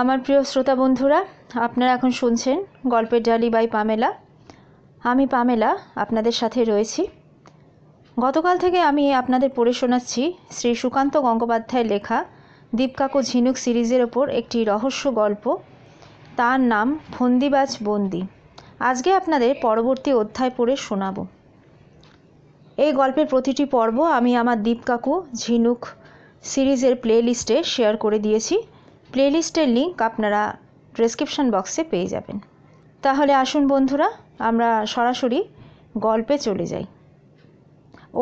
আমার প্রিয় শ্রোতা বন্ধুরা আপনারা এখন শুনছেন গল্পের ডালি বাই পামেলা আমি পামেলা আপনাদের সাথে রয়েছি গতকাল থেকে আমি আপনাদের পড়ে শোনাচ্ছি শ্রী সুকান্ত গঙ্গোপাধ্যায়ের লেখা দীপকাকু ঝিনুক সিরিজের ওপর একটি রহস্য গল্প তার নাম ফন্দিবাজ বন্দি আজকে আপনাদের পরবর্তী অধ্যায় পড়ে শোনাব এই গল্পের প্রতিটি পর্ব আমি আমার দীপকাকু ঝিনুক সিরিজের প্লে লিস্টে শেয়ার করে দিয়েছি প্লেলিস্টের লিঙ্ক আপনারা ডেসক্রিপশান বক্সে পেয়ে যাবেন তাহলে আসুন বন্ধুরা আমরা সরাসরি গল্পে চলে যাই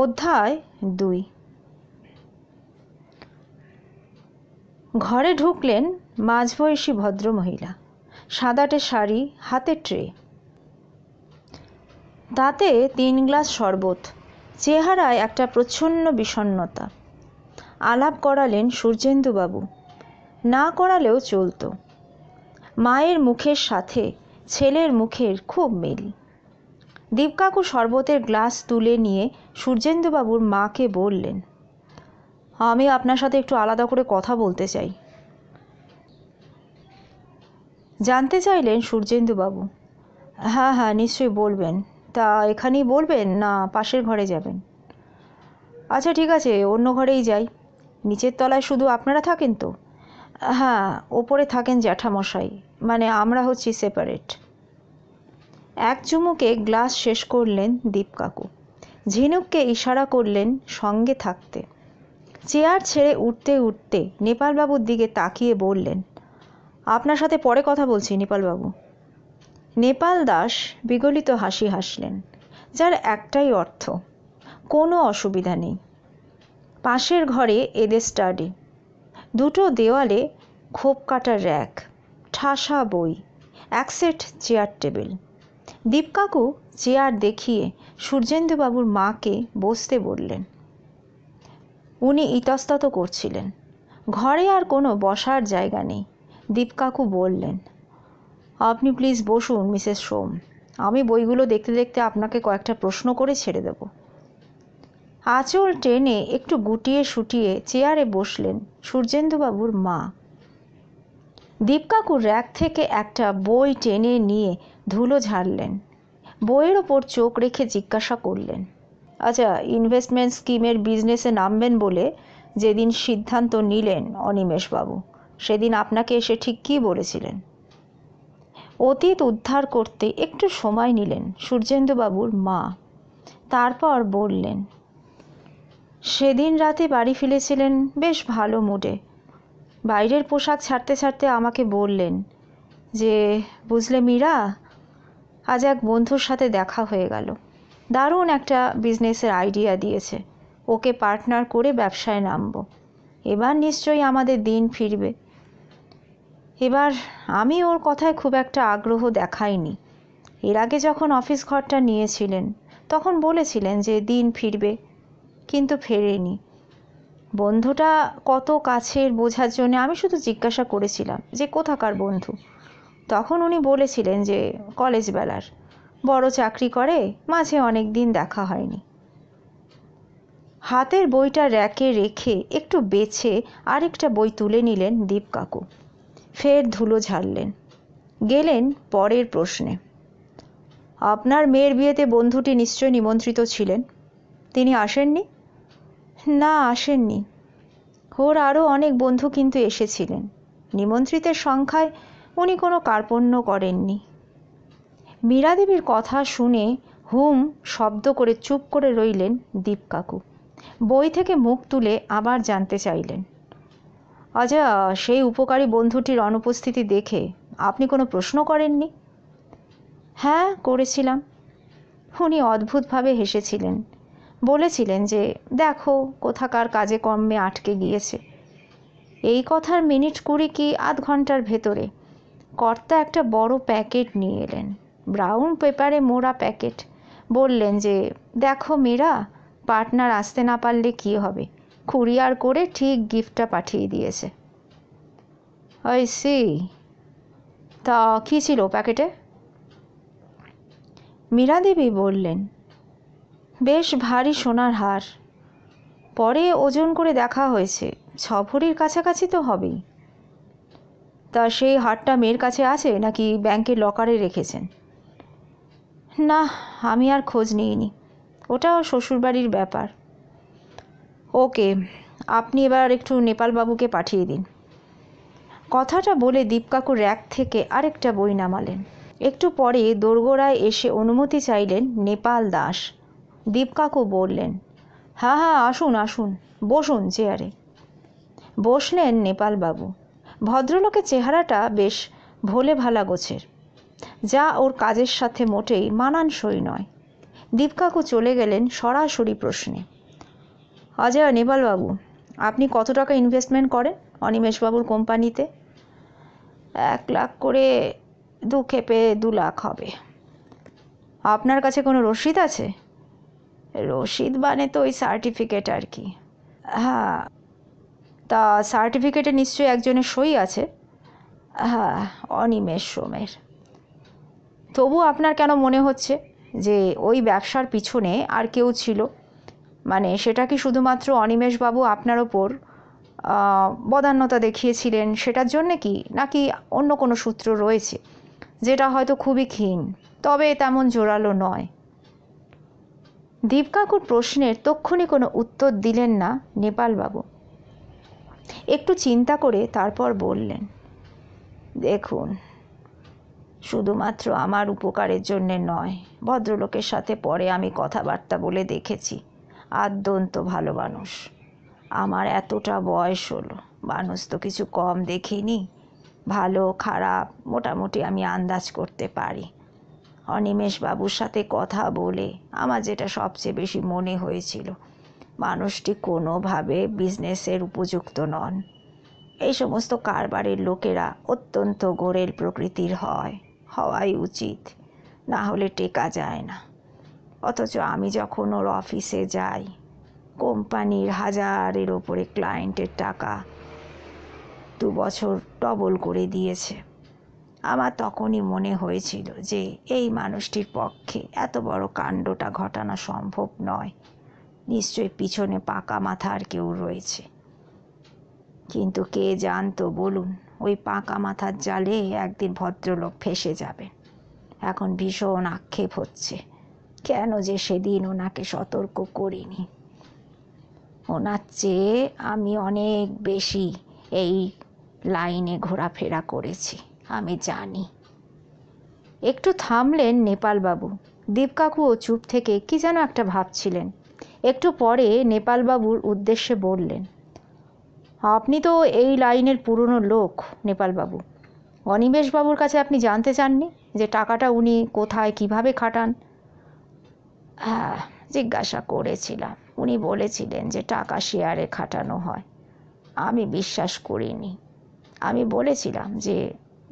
অধ্যায় দুই ঘরে ঢুকলেন মাঝবয়সী ভদ্রমহিলা সাদাটে শাড়ি হাতে ট্রে তাতে তিন গ্লাস শরবত চেহারায় একটা প্রচ্ছন্ন বিষণ্নতা আলাপ করালেন সূর্যেন্দুবাবু না করালেও চলতো মায়ের মুখের সাথে ছেলের মুখের খুব মিল দীপকাকু শরবতের গ্লাস তুলে নিয়ে সূর্যেন্দুবাবুর মাকে বললেন আমি আপনার সাথে একটু আলাদা করে কথা বলতে চাই জানতে চাইলেন সূর্যেন্দুবাবু হ্যাঁ হ্যাঁ নিশ্চয়ই বলবেন তা এখানেই বলবেন না পাশের ঘরে যাবেন আচ্ছা ঠিক আছে অন্য ঘরেই যাই নিচের তলায় শুধু আপনারা থাকেন তো হ্যাঁ ওপরে থাকেন জ্যাঠামশাই মানে আমরা হচ্ছি সেপারেট এক চুমুকে গ্লাস শেষ করলেন দীপকাকু ঝিনুককে ইশারা করলেন সঙ্গে থাকতে চেয়ার ছেড়ে উঠতে উঠতে নেপালবাবুর দিকে তাকিয়ে বললেন আপনার সাথে পরে কথা বলছি নেপালবাবু নেপাল দাস বিগলিত হাসি হাসলেন যার একটাই অর্থ কোনো অসুবিধা নেই পাশের ঘরে এদের স্টাডি দুটো দেওয়ালে খোপ কাটার র্যাক ঠাসা বই এক সেট চেয়ার টেবিল দীপকাকু চেয়ার দেখিয়ে সূর্যেন্দুবাবুর মাকে বসতে বললেন উনি ইতস্তত করছিলেন ঘরে আর কোনো বসার জায়গা নেই দীপকাকু বললেন আপনি প্লিজ বসুন মিসেস সোম আমি বইগুলো দেখতে দেখতে আপনাকে কয়েকটা প্রশ্ন করে ছেড়ে দেবো আঁচল টেনে একটু গুটিয়ে শুটিয়ে চেয়ারে বসলেন সূর্যেন্দুবাবুর মা দীপকাকুর র্যাক থেকে একটা বই টেনে নিয়ে ধুলো ঝাড়লেন বইয়ের ওপর চোখ রেখে জিজ্ঞাসা করলেন আচ্ছা ইনভেস্টমেন্ট স্কিমের বিজনেসে নামবেন বলে যেদিন সিদ্ধান্ত নিলেন অনিমেষবাবু সেদিন আপনাকে এসে ঠিক কী বলেছিলেন অতীত উদ্ধার করতে একটু সময় নিলেন সূর্যেন্দুবাবুর মা তারপর বললেন সেদিন রাতে বাড়ি ফিরেছিলেন বেশ ভালো মুডে বাইরের পোশাক ছাড়তে ছাড়তে আমাকে বললেন যে বুঝলে মীরা আজ এক বন্ধুর সাথে দেখা হয়ে গেল দারুণ একটা বিজনেসের আইডিয়া দিয়েছে ওকে পার্টনার করে ব্যবসায় নামব এবার নিশ্চয়ই আমাদের দিন ফিরবে এবার আমি ওর কথায় খুব একটা আগ্রহ দেখাইনি এর আগে যখন অফিস ঘরটা নিয়েছিলেন তখন বলেছিলেন যে দিন ফিরবে কিন্তু ফেরেনি বন্ধুটা কত কাছের বোঝার জন্য আমি শুধু জিজ্ঞাসা করেছিলাম যে কোথাকার বন্ধু তখন উনি বলেছিলেন যে কলেজ বেলার বড় চাকরি করে মাঝে অনেক দিন দেখা হয়নি হাতের বইটা র্যাকে রেখে একটু বেছে আরেকটা বই তুলে নিলেন দীপ কাকু ফের ধুলো ঝাড়লেন গেলেন পরের প্রশ্নে আপনার মেয়ের বিয়েতে বন্ধুটি নিশ্চয় নিমন্ত্রিত ছিলেন তিনি আসেননি না আসেননি ওর আরও অনেক বন্ধু কিন্তু এসেছিলেন নিমন্ত্রিতের সংখ্যায় উনি কোনো কার্পণ্য করেননি মীরা দেবীর কথা শুনে হুম শব্দ করে চুপ করে রইলেন দীপকাকু বই থেকে মুখ তুলে আবার জানতে চাইলেন আজা আচ্ছা, সেই উপকারী বন্ধুটির অনুপস্থিতি দেখে আপনি কোনো প্রশ্ন করেননি হ্যাঁ করেছিলাম উনি অদ্ভুতভাবে হেসেছিলেন বলেছিলেন যে দেখো কোথাকার কাজে কর্মে আটকে গিয়েছে এই কথার মিনিট কুড়ি কি আধ ঘন্টার ভেতরে কর্তা একটা বড় প্যাকেট নিয়ে এলেন ব্রাউন পেপারে মোড়া প্যাকেট বললেন যে দেখো মীরা পার্টনার আসতে না পারলে কি হবে কুরিয়ার করে ঠিক গিফটটা পাঠিয়ে দিয়েছে ওই সি তা কী ছিল প্যাকেটে মীরা দেবী বললেন বেশ ভারী সোনার হার পরে ওজন করে দেখা হয়েছে ছভরির কাছাকাছি তো হবেই তা সেই হারটা মেয়ের কাছে আছে নাকি ব্যাংকের লকারে রেখেছেন না আমি আর খোঁজ নিইনি ওটা শ্বশুরবাড়ির ব্যাপার ওকে আপনি এবার একটু নেপালবাবুকে পাঠিয়ে দিন কথাটা বলে দীপকাকুর র্যাক থেকে আরেকটা বই নামালেন একটু পরে দোরগোড়ায় এসে অনুমতি চাইলেন নেপাল দাস দীপকাকু বললেন হ্যাঁ হ্যাঁ আসুন আসুন বসুন চেয়ারে বসলেন নেপালবাবু ভদ্রলোকের চেহারাটা বেশ ভোলে ভালা গোছের যা ওর কাজের সাথে মোটেই মানানসই নয় দীপকাকু চলে গেলেন সরাসরি প্রশ্নে অজয় নেপালবাবু আপনি কত টাকা ইনভেস্টমেন্ট করেন অনিমেষবাবুর কোম্পানিতে এক লাখ করে দু খেপে দু লাখ হবে আপনার কাছে কোনো রসিদ আছে রশিদ মানে তো ওই সার্টিফিকেট আর কি হ্যাঁ তা সার্টিফিকেটে নিশ্চয়ই একজনের সই আছে হ্যাঁ অনিমেষ সোমের তবু আপনার কেন মনে হচ্ছে যে ওই ব্যবসার পিছনে আর কেউ ছিল মানে সেটা কি শুধুমাত্র অনিমেষবাবু আপনার ওপর বদান্যতা দেখিয়েছিলেন সেটার জন্যে কি নাকি অন্য কোনো সূত্র রয়েছে যেটা হয়তো খুবই ক্ষীণ তবে তেমন জোরালো নয় দীপকাকুর প্রশ্নের তক্ষণি কোনো উত্তর দিলেন না নেপালবাবু একটু চিন্তা করে তারপর বললেন দেখুন শুধুমাত্র আমার উপকারের জন্যে নয় ভদ্রলোকের সাথে পরে আমি কথাবার্তা বলে দেখেছি আদ্যন্ত ভালো মানুষ আমার এতটা বয়স হলো মানুষ তো কিছু কম দেখিনি ভালো খারাপ মোটামুটি আমি আন্দাজ করতে পারি অনিমেষবাবুর সাথে কথা বলে আমার যেটা সবচেয়ে বেশি মনে হয়েছিল মানুষটি কোনোভাবে বিজনেসের উপযুক্ত নন এই সমস্ত কারবারের লোকেরা অত্যন্ত গোরেল প্রকৃতির হয় হওয়াই উচিত না হলে টেকা যায় না অথচ আমি যখন ওর অফিসে যাই কোম্পানির হাজারের ওপরে ক্লায়েন্টের টাকা দু বছর ডবল করে দিয়েছে আমার তখনই মনে হয়েছিল যে এই মানুষটির পক্ষে এত বড় কাণ্ডটা ঘটানো সম্ভব নয় নিশ্চয়ই পিছনে পাকা মাথার কেউ রয়েছে কিন্তু কে জানতো বলুন ওই পাকা মাথার জালে একদিন ভদ্রলোক ফেসে যাবেন এখন ভীষণ আক্ষেপ হচ্ছে কেন যে সেদিন ওনাকে সতর্ক করিনি ওনার চেয়ে আমি অনেক বেশি এই লাইনে ঘোরাফেরা করেছি আমি জানি একটু থামলেন নেপালবাবু দীপকাকুও চুপ থেকে কি যেন একটা ভাবছিলেন একটু পরে নেপালবাবুর উদ্দেশ্যে বললেন আপনি তো এই লাইনের পুরনো লোক নেপালবাবু বাবুর কাছে আপনি জানতে চাননি যে টাকাটা উনি কোথায় কিভাবে খাটান হ্যাঁ জিজ্ঞাসা করেছিলাম উনি বলেছিলেন যে টাকা শেয়ারে খাটানো হয় আমি বিশ্বাস করিনি আমি বলেছিলাম যে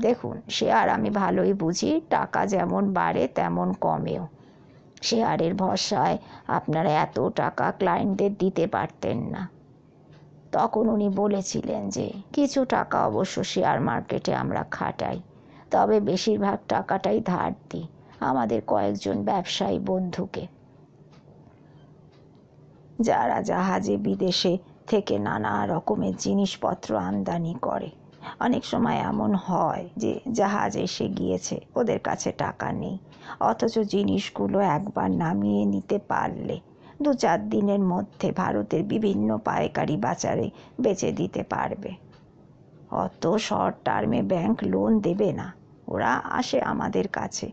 দেখুন শেয়ার আমি ভালোই বুঝি টাকা যেমন বাড়ে তেমন কমেও শেয়ারের ভরসায় আপনারা এত টাকা ক্লায়েন্টদের দিতে পারতেন না তখন উনি বলেছিলেন যে কিছু টাকা অবশ্য শেয়ার মার্কেটে আমরা খাটাই তবে বেশিরভাগ টাকাটাই ধার দিই আমাদের কয়েকজন ব্যবসায়ী বন্ধুকে যারা জাহাজে বিদেশে থেকে নানা রকমের জিনিসপত্র আমদানি করে অনেক সময় এমন হয় যে জাহাজ এসে গিয়েছে ওদের কাছে টাকা নেই অথচ জিনিসগুলো একবার নামিয়ে নিতে পারলে দু চার দিনের মধ্যে ভারতের বিভিন্ন পাইকারি বাজারে বেচে দিতে পারবে অত শর্ট টার্মে ব্যাংক লোন দেবে না ওরা আসে আমাদের কাছে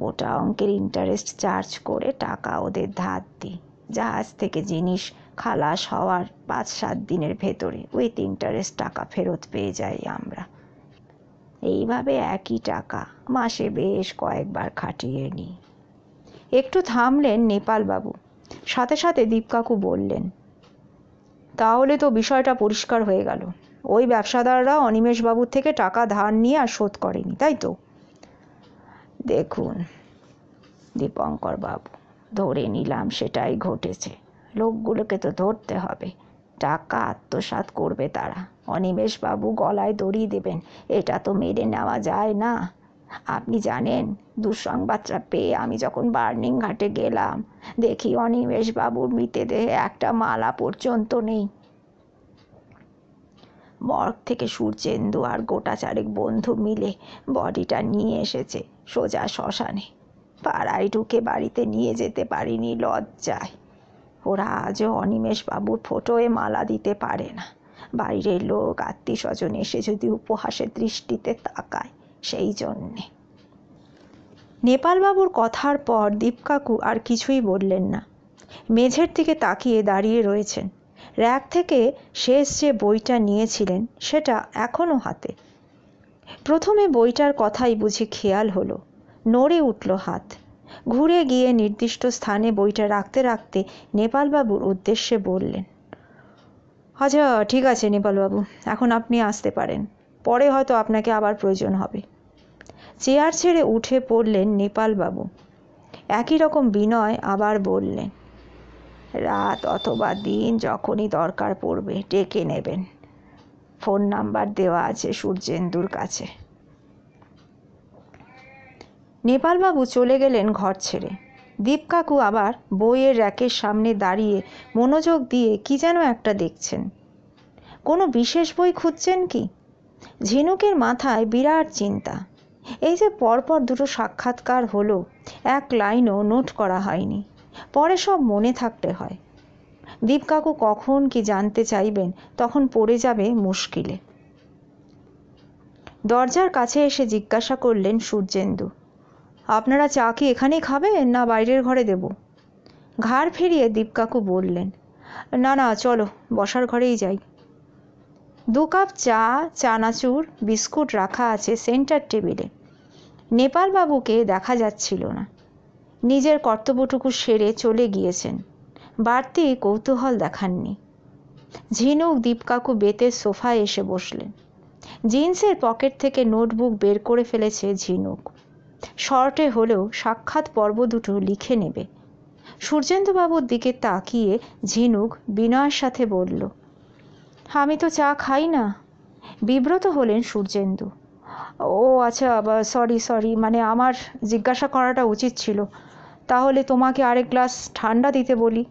মোটা অঙ্কের ইন্টারেস্ট চার্জ করে টাকা ওদের ধার দিই জাহাজ থেকে জিনিস খালাস হওয়ার পাঁচ সাত দিনের ভেতরে উইথ ইন্টারেস্ট টাকা ফেরত পেয়ে যাই আমরা এইভাবে একই টাকা মাসে বেশ কয়েকবার খাটিয়ে নিই একটু থামলেন নেপালবাবু সাথে সাথে দীপকাকু বললেন তাহলে তো বিষয়টা পরিষ্কার হয়ে গেল ওই ব্যবসাদাররা অনিমেষবাবুর থেকে টাকা ধার নিয়ে আর শোধ করেনি তাই তো দেখুন দীপঙ্কর বাবু ধরে নিলাম সেটাই ঘটেছে লোকগুলোকে তো ধরতে হবে টাকা আত্মসাৎ করবে তারা অনিমেষবাবু গলায় দড়ি দেবেন এটা তো মেরে নেওয়া যায় না আপনি জানেন দুঃসংবাদটা পেয়ে আমি যখন বার্নিং ঘাটে গেলাম দেখি অনিমেষবাবুর মৃতদেহে একটা মালা পর্যন্ত নেই মর্গ থেকে সূর্যেন্দু আর গোটা চারেক বন্ধু মিলে বডিটা নিয়ে এসেছে সোজা শ্মশানে পাড়ায় ঢুকে বাড়িতে নিয়ে যেতে পারিনি লজ্জায় ওরা আজও অনিমেষবাবুর ফোটোয় মালা দিতে পারে না বাইরের লোক আত্মীয় স্বজন এসে যদি উপহাসের দৃষ্টিতে তাকায় সেই জন্যে নেপালবাবুর কথার পর দীপকাকু আর কিছুই বললেন না মেঝের দিকে তাকিয়ে দাঁড়িয়ে রয়েছেন র্যাক থেকে শেষ যে বইটা নিয়েছিলেন সেটা এখনও হাতে প্রথমে বইটার কথাই বুঝি খেয়াল হলো নড়ে উঠল হাত ঘুরে গিয়ে নির্দিষ্ট স্থানে বইটা রাখতে রাখতে নেপালবাবুর উদ্দেশ্যে বললেন আচ্ছা ঠিক আছে নেপালবাবু এখন আপনি আসতে পারেন পরে হয়তো আপনাকে আবার প্রয়োজন হবে চেয়ার ছেড়ে উঠে পড়লেন নেপালবাবু একই রকম বিনয় আবার বললেন রাত অথবা দিন যখনই দরকার পড়বে ডেকে নেবেন ফোন নাম্বার দেওয়া আছে সূর্যেন্দুর কাছে নেপালবাবু চলে গেলেন ঘর ছেড়ে দীপকাকু আবার বইয়ের র্যাকের সামনে দাঁড়িয়ে মনোযোগ দিয়ে কি যেন একটা দেখছেন কোনো বিশেষ বই খুঁজছেন কি ঝিনুকের মাথায় বিরাট চিন্তা এই যে পরপর দুটো সাক্ষাৎকার হলো এক লাইনও নোট করা হয়নি পরে সব মনে থাকতে হয় দীপকাকু কখন কি জানতে চাইবেন তখন পড়ে যাবে মুশকিলে দরজার কাছে এসে জিজ্ঞাসা করলেন সূর্যেন্দু আপনারা চা কি এখানেই খাবেন না বাইরের ঘরে দেব ঘাড় ফিরিয়ে দীপকাকু বললেন না না চলো বসার ঘরেই যাই দু কাপ চা চানাচুর বিস্কুট রাখা আছে সেন্টার টেবিলে নেপালবাবুকে দেখা যাচ্ছিল না নিজের কর্তব্যটুকু সেরে চলে গিয়েছেন বাড়তি কৌতূহল দেখাননি ঝিনুক দীপকাকু বেতের সোফায় এসে বসলেন জিন্সের পকেট থেকে নোটবুক বের করে ফেলেছে ঝিনুক শর্টে হলেও সাক্ষাৎ পর্ব দুটো লিখে নেবে সূর্যেন্দুবাবুর দিকে তাকিয়ে ঝিনুক বিনয়ের সাথে বলল আমি তো চা খাই না বিব্রত হলেন সূর্যেন্দু ও আচ্ছা সরি সরি মানে আমার জিজ্ঞাসা করাটা উচিত ছিল তাহলে তোমাকে আরেক গ্লাস ঠান্ডা দিতে বলি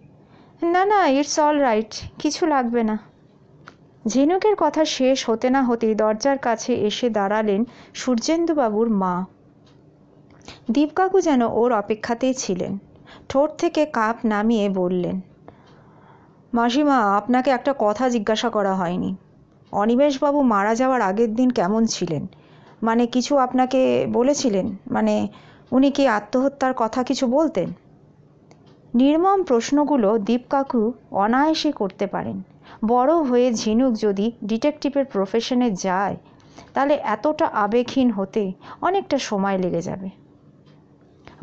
না না ইটস অল রাইট কিছু লাগবে না ঝিনুকের কথা শেষ হতে না হতেই দরজার কাছে এসে দাঁড়ালেন সূর্যেন্দুবাবুর মা দীপকাকু যেন ওর অপেক্ষাতেই ছিলেন ঠোঁট থেকে কাপ নামিয়ে বললেন মাসিমা আপনাকে একটা কথা জিজ্ঞাসা করা হয়নি অনিমেষবাবু মারা যাওয়ার আগের দিন কেমন ছিলেন মানে কিছু আপনাকে বলেছিলেন মানে উনি কি আত্মহত্যার কথা কিছু বলতেন নির্মম প্রশ্নগুলো দীপকাকু অনায়াসে করতে পারেন বড় হয়ে ঝিনুক যদি ডিটেকটিভের প্রফেশনে যায় তাহলে এতটা আবেগহীন হতে অনেকটা সময় লেগে যাবে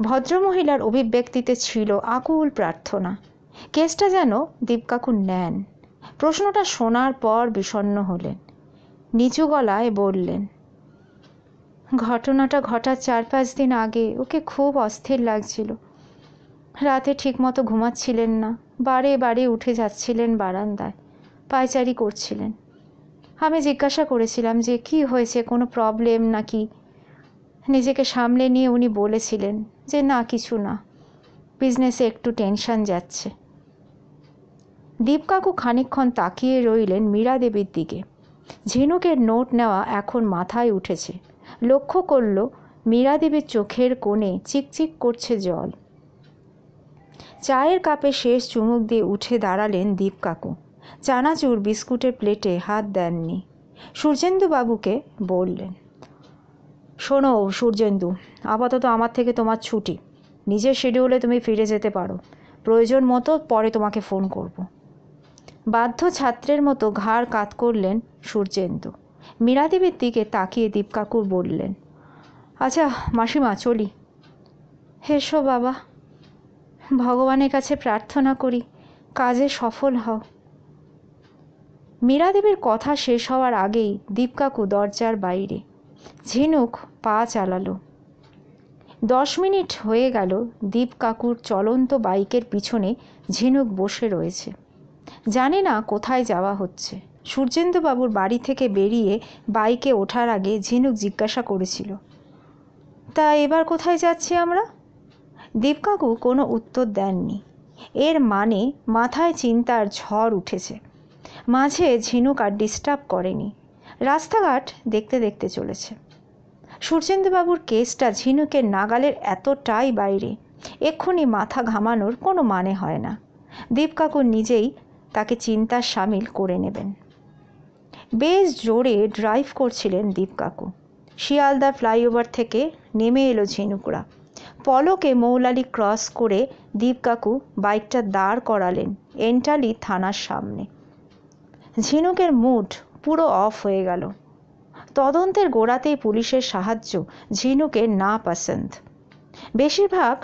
ভদ্রমহিলার অভিব্যক্তিতে ছিল আকুল প্রার্থনা কেসটা যেন দীপকাকু নেন প্রশ্নটা শোনার পর বিষণ্ন হলেন নিচু গলায় বললেন ঘটনাটা ঘটার চার পাঁচ দিন আগে ওকে খুব অস্থির লাগছিল রাতে ঠিকমতো ঘুমাচ্ছিলেন না বারে বারে উঠে যাচ্ছিলেন বারান্দায় পায়চারি করছিলেন আমি জিজ্ঞাসা করেছিলাম যে কি হয়েছে কোনো প্রবলেম নাকি নিজেকে সামলে নিয়ে উনি বলেছিলেন যে না কিছু না বিজনেসে একটু টেনশন যাচ্ছে দীপকাকু খানিক্ষণ তাকিয়ে রইলেন মীরা দেবীর দিকে ঝিনুকের নোট নেওয়া এখন মাথায় উঠেছে লক্ষ্য করল মীরা দেবীর চোখের কোণে চিকচিক করছে জল চায়ের কাপে শেষ চুমুক দিয়ে উঠে দাঁড়ালেন দীপকাকু চানাচুর বিস্কুটের প্লেটে হাত দেননি সূর্যেন্দুবাবুকে বললেন শোনো সূর্যেন্দু আপাতত আমার থেকে তোমার ছুটি নিজের শিডিউলে তুমি ফিরে যেতে পারো প্রয়োজন মতো পরে তোমাকে ফোন করব। বাধ্য ছাত্রের মতো ঘাড় কাত করলেন সূর্যেন্দু মীরাদেবীর দিকে তাকিয়ে দীপকাকুর বললেন আচ্ছা মাসিমা চলি হেসো বাবা ভগবানের কাছে প্রার্থনা করি কাজে সফল হও মীরাদেবীর কথা শেষ হওয়ার আগেই দীপকাকু দরজার বাইরে ঝিনুক পা চালালো দশ মিনিট হয়ে গেল দীপ কাকুর চলন্ত বাইকের পিছনে ঝিনুক বসে রয়েছে জানে না কোথায় যাওয়া হচ্ছে সূর্যেন্দুবাবুর বাড়ি থেকে বেরিয়ে বাইকে ওঠার আগে ঝিনুক জিজ্ঞাসা করেছিল তা এবার কোথায় যাচ্ছি আমরা দীপকাকু কোনো উত্তর দেননি এর মানে মাথায় চিন্তার ঝড় উঠেছে মাঝে ঝিনুক আর ডিস্টার্ব করেনি রাস্তাঘাট দেখতে দেখতে চলেছে সূর্যেন্দ্রবাবুর কেসটা ঝিনুকের নাগালের এতটাই বাইরে এক্ষুনি মাথা ঘামানোর কোনো মানে হয় না দীপকাকুর নিজেই তাকে চিন্তার সামিল করে নেবেন বেশ জোরে ড্রাইভ করছিলেন দীপকাকু শিয়ালদা ফ্লাইওভার থেকে নেমে এলো ঝিনুকরা পলকে মৌলালি ক্রস করে দীপকাকু বাইকটা দাঁড় করালেন এন্টালি থানার সামনে ঝিনুকের মুড পুরো অফ হয়ে গেল তদন্তের গোড়াতেই পুলিশের সাহায্য ঝিনুকের না পাসেন্ত বেশিরভাগ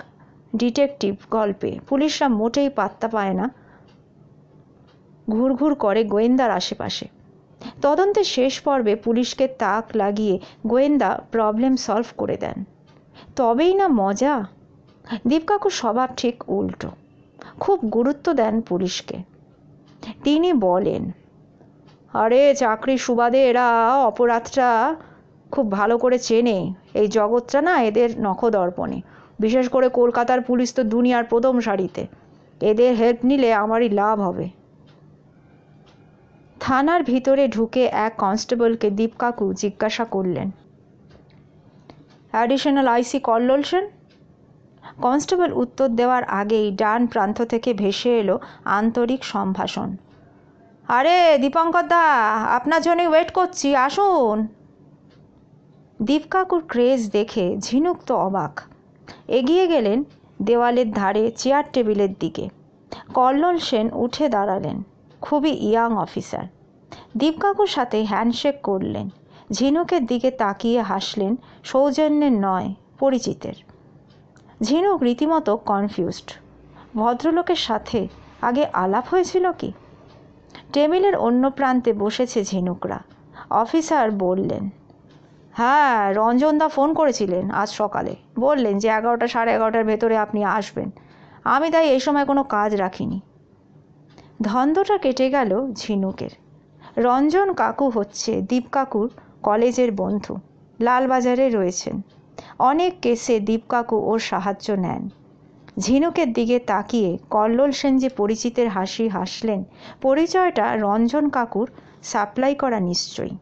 ডিটেকটিভ গল্পে পুলিশরা মোটেই পাত্তা পায় না ঘুরঘুর করে গোয়েন্দার আশেপাশে তদন্তের শেষ পর্বে পুলিশকে তাক লাগিয়ে গোয়েন্দা প্রবলেম সলভ করে দেন তবেই না মজা দীপকাকুর স্বভাব ঠিক উল্টো খুব গুরুত্ব দেন পুলিশকে তিনি বলেন আরে চাকরির সুবাদে এরা অপরাধটা খুব ভালো করে চেনে এই জগৎটা না এদের নখদর্পণে বিশেষ করে কলকাতার পুলিশ তো দুনিয়ার প্রথম সারিতে এদের হেল্প নিলে আমারই লাভ হবে থানার ভিতরে ঢুকে এক কনস্টেবলকে দীপকাকু জিজ্ঞাসা করলেন অ্যাডিশনাল আইসি কল্লোল কনস্টেবল উত্তর দেওয়ার আগেই ডান প্রান্ত থেকে ভেসে এলো আন্তরিক সম্ভাষণ আরে দীপঙ্কর দা আপনার জন্যই ওয়েট করছি আসুন দীপকাকুর ক্রেজ দেখে ঝিনুক তো অবাক এগিয়ে গেলেন দেওয়ালের ধারে চেয়ার টেবিলের দিকে কল্লোল সেন উঠে দাঁড়ালেন খুবই ইয়াং অফিসার দীপকাকুর সাথে হ্যান্ডশেক করলেন ঝিনুকের দিকে তাকিয়ে হাসলেন সৌজন্যের নয় পরিচিতের ঝিনুক রীতিমতো কনফিউজড ভদ্রলোকের সাথে আগে আলাপ হয়েছিল কি টেবিলের অন্য প্রান্তে বসেছে ঝিনুকরা অফিসার বললেন হ্যাঁ রঞ্জনদা ফোন করেছিলেন আজ সকালে বললেন যে এগারোটা সাড়ে এগারোটার ভেতরে আপনি আসবেন আমি তাই এই সময় কোনো কাজ রাখিনি ধন্দটা কেটে গেল ঝিনুকের রঞ্জন কাকু হচ্ছে দীপ কাকুর কলেজের বন্ধু লালবাজারে রয়েছেন অনেক কেসে দীপ কাকু ওর সাহায্য নেন ঝিনুকের দিকে তাকিয়ে কল্লোল সেন যে পরিচিতের হাসি হাসলেন পরিচয়টা রঞ্জন কাকুর সাপ্লাই করা নিশ্চয়ই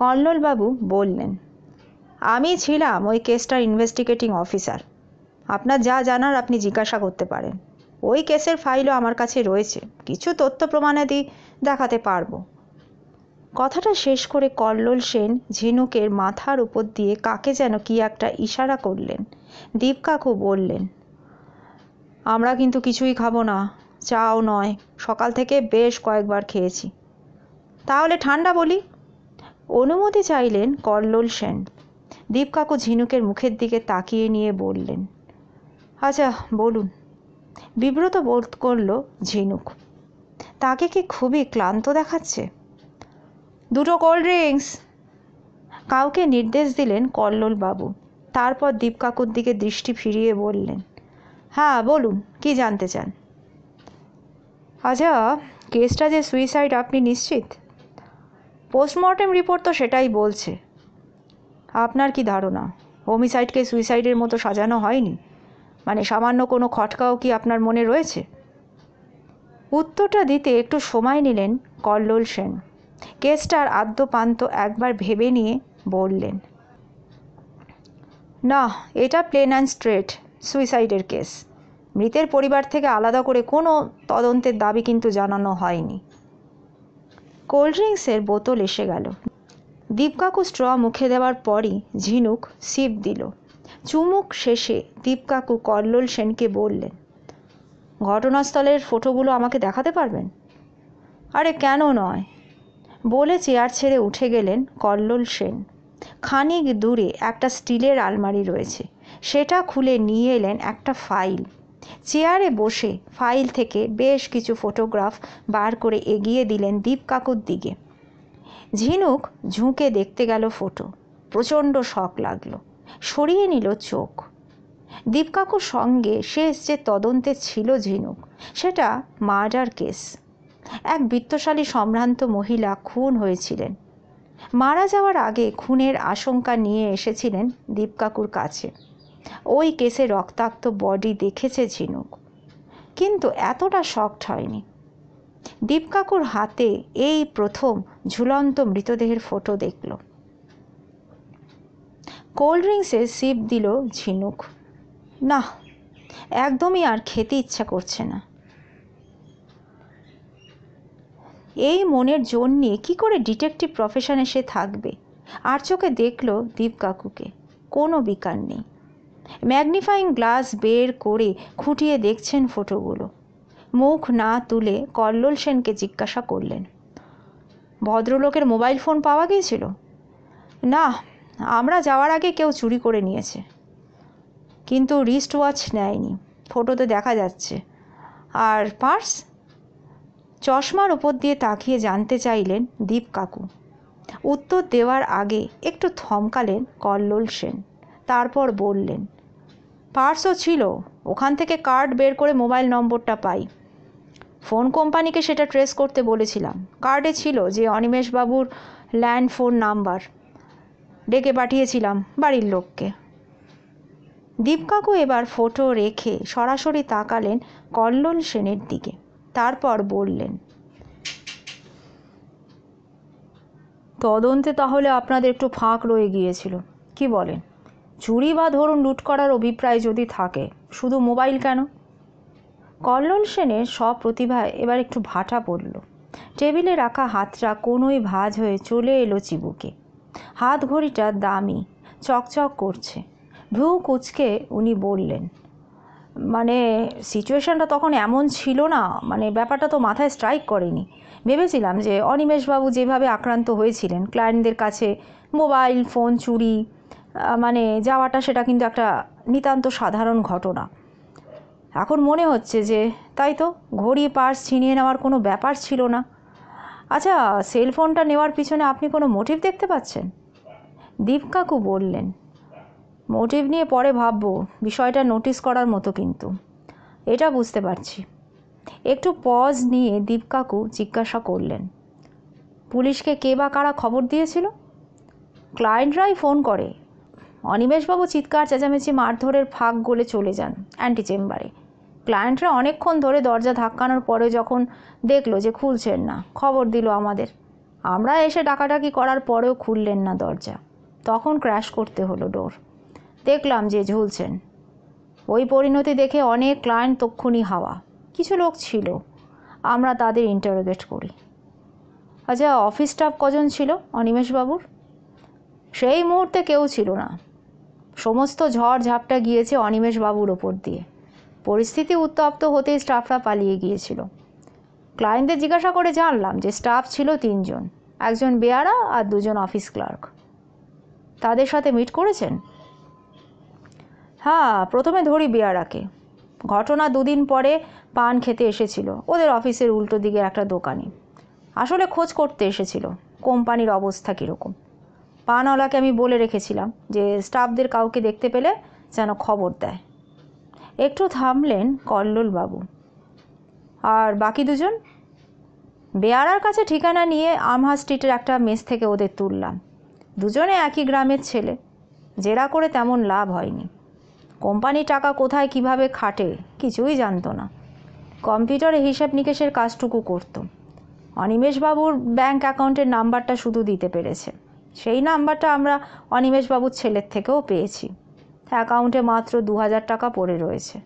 কল্লোলবাবু বললেন আমি ছিলাম ওই কেসটার ইনভেস্টিগেটিং অফিসার আপনার যা জানার আপনি জিজ্ঞাসা করতে পারেন ওই কেসের ফাইলও আমার কাছে রয়েছে কিছু তথ্য প্রমাণাদি দেখাতে পারবো কথাটা শেষ করে কল্লোল সেন ঝিনুকের মাথার উপর দিয়ে কাকে যেন কি একটা ইশারা করলেন দীপ কাকু বললেন আমরা কিন্তু কিছুই খাবো না চাও নয় সকাল থেকে বেশ কয়েকবার খেয়েছি তাহলে ঠান্ডা বলি অনুমতি চাইলেন কল্লোল সেন দীপ কাকু ঝিনুকের মুখের দিকে তাকিয়ে নিয়ে বললেন আচ্ছা বলুন বিব্রত বোধ করল ঝিনুক তাকে কি খুবই ক্লান্ত দেখাচ্ছে দুটো কোল্ড ড্রিঙ্কস কাউকে নির্দেশ দিলেন কল্লোল বাবু তারপর দীপকাকুর দিকে দৃষ্টি ফিরিয়ে বললেন হ্যাঁ বলুন কি জানতে চান আচ্ছা কেসটা যে সুইসাইড আপনি নিশ্চিত পোস্টমর্টেম রিপোর্ট তো সেটাই বলছে আপনার কি ধারণা হোমিসাইডকে সুইসাইডের মতো সাজানো হয়নি মানে সামান্য কোনো খটকাও কি আপনার মনে রয়েছে উত্তরটা দিতে একটু সময় নিলেন কল্লোল সেন কেসটার আদ্যপান্ত একবার ভেবে নিয়ে বললেন না এটা প্লেন অ্যান্ড স্ট্রেট সুইসাইডের কেস মৃতের পরিবার থেকে আলাদা করে কোনো তদন্তের দাবি কিন্তু জানানো হয়নি কোল্ড ড্রিঙ্কসের বোতল এসে গেল দীপকাকু স্ট্র মুখে দেওয়ার পরই ঝিনুক সিপ দিল চুমুক শেষে দীপকাকু কল্লোল সেনকে বললেন ঘটনাস্থলের ফটোগুলো আমাকে দেখাতে পারবেন আরে কেন নয় বলে চেয়ার ছেড়ে উঠে গেলেন কল্লোল সেন খানিক দূরে একটা স্টিলের আলমারি রয়েছে সেটা খুলে নিয়ে এলেন একটা ফাইল চেয়ারে বসে ফাইল থেকে বেশ কিছু ফটোগ্রাফ বার করে এগিয়ে দিলেন দীপ কাকুর দিকে ঝিনুক ঝুঁকে দেখতে গেল ফটো প্রচণ্ড শখ লাগলো সরিয়ে নিল চোখ দীপকাকুর সঙ্গে শেষ যে তদন্তে ছিল ঝিনুক সেটা মার্ডার কেস এক বিত্তশালী সম্ভ্রান্ত মহিলা খুন হয়েছিলেন মারা যাওয়ার আগে খুনের আশঙ্কা নিয়ে এসেছিলেন দীপকাকুর কাছে ওই কেসে রক্তাক্ত বডি দেখেছে ঝিনুক কিন্তু এতটা শক্ট হয়নি দীপকাকুর হাতে এই প্রথম ঝুলন্ত মৃতদেহের ফটো দেখল কোল্ড ড্রিঙ্কসে সিপ দিল ঝিনুক না একদমই আর খেতে ইচ্ছা করছে না এই মনের জোর নিয়ে কী করে ডিটেকটিভ প্রফেশনে সে থাকবে আর চোখে দেখল দীপ কাকুকে কোনো বিকার নেই ম্যাগনিফাইং গ্লাস বের করে খুঁটিয়ে দেখছেন ফটোগুলো মুখ না তুলে কল্লোল সেনকে জিজ্ঞাসা করলেন ভদ্রলোকের মোবাইল ফোন পাওয়া গিয়েছিল না আমরা যাওয়ার আগে কেউ চুরি করে নিয়েছে কিন্তু রিস্ট ওয়াচ নেয়নি ফটোতে দেখা যাচ্ছে আর পার্স চশমার ওপর দিয়ে তাকিয়ে জানতে চাইলেন দীপ কাকু উত্তর দেওয়ার আগে একটু থমকালেন কল্লোল সেন তারপর বললেন পার্সও ছিল ওখান থেকে কার্ড বের করে মোবাইল নম্বরটা পাই ফোন কোম্পানিকে সেটা ট্রেস করতে বলেছিলাম কার্ডে ছিল যে বাবুর ল্যান্ড ফোন নাম্বার ডেকে পাঠিয়েছিলাম বাড়ির লোককে দীপকাকু এবার ফটো রেখে সরাসরি তাকালেন কল্লোল সেনের দিকে তারপর বললেন তদন্তে তাহলে আপনাদের একটু ফাঁক রয়ে গিয়েছিল কি বলেন চুরি বা ধরুন লুট করার অভিপ্রায় যদি থাকে শুধু মোবাইল কেন কল্লোল সেনের সব প্রতিভা এবার একটু ভাটা পড়ল টেবিলে রাখা হাতটা কোনোই ভাজ হয়ে চলে এলো চিবুকে হাত ঘড়িটা দামি চকচক করছে ভ্রু কুচকে উনি বললেন মানে সিচুয়েশানটা তখন এমন ছিল না মানে ব্যাপারটা তো মাথায় স্ট্রাইক করেনি ভেবেছিলাম যে অনিমেষবাবু যেভাবে আক্রান্ত হয়েছিলেন ক্লায়েন্টদের কাছে মোবাইল ফোন চুরি মানে যাওয়াটা সেটা কিন্তু একটা নিতান্ত সাধারণ ঘটনা এখন মনে হচ্ছে যে তাই তো ঘড়ি পার্স ছিনিয়ে নেওয়ার কোনো ব্যাপার ছিল না আচ্ছা সেলফোনটা নেওয়ার পিছনে আপনি কোনো মোটিভ দেখতে পাচ্ছেন দীপকাকু বললেন মোটিভ নিয়ে পরে ভাববো বিষয়টা নোটিস করার মতো কিন্তু এটা বুঝতে পারছি একটু পজ নিয়ে দীপকাকু জিজ্ঞাসা করলেন পুলিশকে কে বা কারা খবর দিয়েছিল ক্লায়েন্টরাই ফোন করে অনিমেষবাবু চিৎকার চেঁচামেচি মারধরের ফাঁক গলে চলে যান অ্যান্টি চেম্বারে ক্লায়েন্টরা অনেকক্ষণ ধরে দরজা ধাক্কানোর পরে যখন দেখলো যে খুলছেন না খবর দিল আমাদের আমরা এসে ডাকাডাকি করার পরেও খুললেন না দরজা তখন ক্র্যাশ করতে হলো ডোর দেখলাম যে ঝুলছেন ওই পরিণতি দেখে অনেক ক্লায়েন্ট তক্ষুনি হাওয়া কিছু লোক ছিল আমরা তাদের ইন্টারোগেট করি আচ্ছা অফিস স্টাফ কজন ছিল অনিমেষবাবুর সেই মুহূর্তে কেউ ছিল না সমস্ত ঝড় ঝাপটা গিয়েছে অনিমেষবাবুর ওপর দিয়ে পরিস্থিতি উত্তপ্ত হতেই স্টাফরা পালিয়ে গিয়েছিল ক্লায়েন্টদের জিজ্ঞাসা করে জানলাম যে স্টাফ ছিল তিনজন একজন বেয়ারা আর দুজন অফিস ক্লার্ক তাদের সাথে মিট করেছেন হ্যাঁ প্রথমে ধরি বেয়ারাকে ঘটনা দুদিন পরে পান খেতে এসেছিল ওদের অফিসের উল্টো দিকে একটা দোকানে আসলে খোঁজ করতে এসেছিল কোম্পানির অবস্থা কীরকম পানওয়ালাকে আমি বলে রেখেছিলাম যে স্টাফদের কাউকে দেখতে পেলে যেন খবর দেয় একটু থামলেন কল্লোলবাবু আর বাকি দুজন বেয়ারার কাছে ঠিকানা নিয়ে আমহা স্ট্রিটের একটা মেস থেকে ওদের তুললাম দুজনে একই গ্রামের ছেলে জেরা করে তেমন লাভ হয়নি কোম্পানি টাকা কোথায় কিভাবে খাটে কিছুই জানতো না কম্পিউটারে হিসাব নিকেশের কাজটুকু করত অনিমেষবাবুর ব্যাঙ্ক অ্যাকাউন্টের নাম্বারটা শুধু দিতে পেরেছে সেই নাম্বারটা আমরা অনিমেষবাবুর ছেলের থেকেও পেয়েছি অ্যাকাউন্টে মাত্র দু হাজার টাকা পড়ে রয়েছে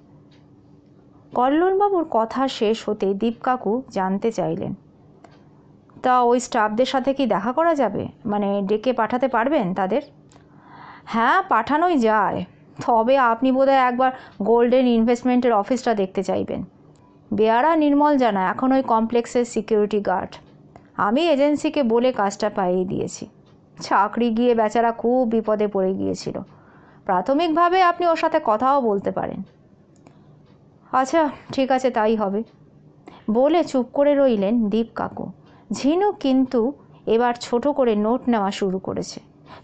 কল্লোলবাবুর কথা শেষ হতে দীপকাকু জানতে চাইলেন তা ওই স্টাফদের সাথে কি দেখা করা যাবে মানে ডেকে পাঠাতে পারবেন তাদের হ্যাঁ পাঠানোই যায় তবে আপনি বোধহয় একবার গোল্ডেন ইনভেস্টমেন্টের অফিসটা দেখতে চাইবেন বেয়ারা নির্মল জানা এখন ওই কমপ্লেক্সের সিকিউরিটি গার্ড আমি এজেন্সিকে বলে কাজটা পাইয়ে দিয়েছি চাকরি গিয়ে বেচারা খুব বিপদে পড়ে গিয়েছিল প্রাথমিকভাবে আপনি ওর সাথে কথাও বলতে পারেন আচ্ছা ঠিক আছে তাই হবে বলে চুপ করে রইলেন দীপ কাকু ঝিনু কিন্তু এবার ছোট করে নোট নেওয়া শুরু করেছে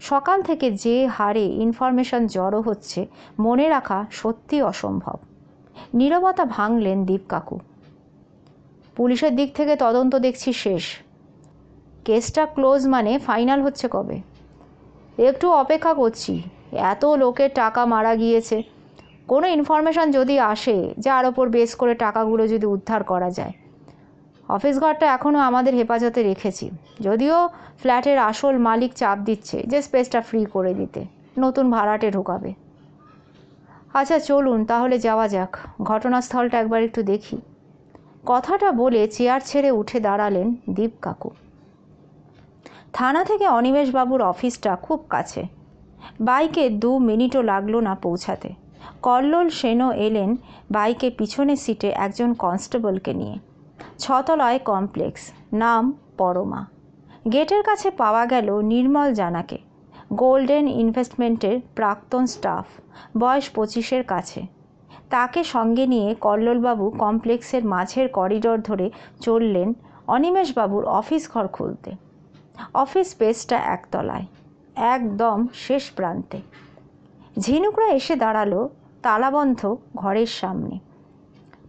সকাল থেকে যে হারে ইনফরমেশন জড়ো হচ্ছে মনে রাখা সত্যি অসম্ভব নীরবতা ভাঙলেন দীপ কাকু পুলিশের দিক থেকে তদন্ত দেখছি শেষ কেসটা ক্লোজ মানে ফাইনাল হচ্ছে কবে একটু অপেক্ষা করছি এত লোকের টাকা মারা গিয়েছে কোনো ইনফরমেশান যদি আসে যার ওপর বেস করে টাকাগুলো যদি উদ্ধার করা যায় অফিস ঘরটা এখনও আমাদের হেফাজতে রেখেছি যদিও ফ্ল্যাটের আসল মালিক চাপ দিচ্ছে যে স্পেসটা ফ্রি করে দিতে নতুন ভাড়াটে ঢোকাবে আচ্ছা চলুন তাহলে যাওয়া যাক ঘটনাস্থলটা একবার একটু দেখি কথাটা বলে চেয়ার ছেড়ে উঠে দাঁড়ালেন দীপ কাকু থানা থেকে অনিমেষবাবুর অফিসটা খুব কাছে বাইকে দু মিনিটও লাগলো না পৌঁছাতে কল্লোল সেনও এলেন বাইকে পিছনের সিটে একজন কনস্টেবলকে নিয়ে ছতলায় কমপ্লেক্স নাম পরমা গেটের কাছে পাওয়া গেল নির্মল জানাকে গোল্ডেন ইনভেস্টমেন্টের প্রাক্তন স্টাফ বয়স পঁচিশের কাছে তাকে সঙ্গে নিয়ে কল্লোলবাবু কমপ্লেক্সের মাঝের করিডর ধরে চললেন অনিমেষবাবুর অফিস ঘর খুলতে অফিস স্পেসটা একতলায় একদম শেষ প্রান্তে ঝিনুকরা এসে দাঁড়ালো তালাবন্ধ ঘরের সামনে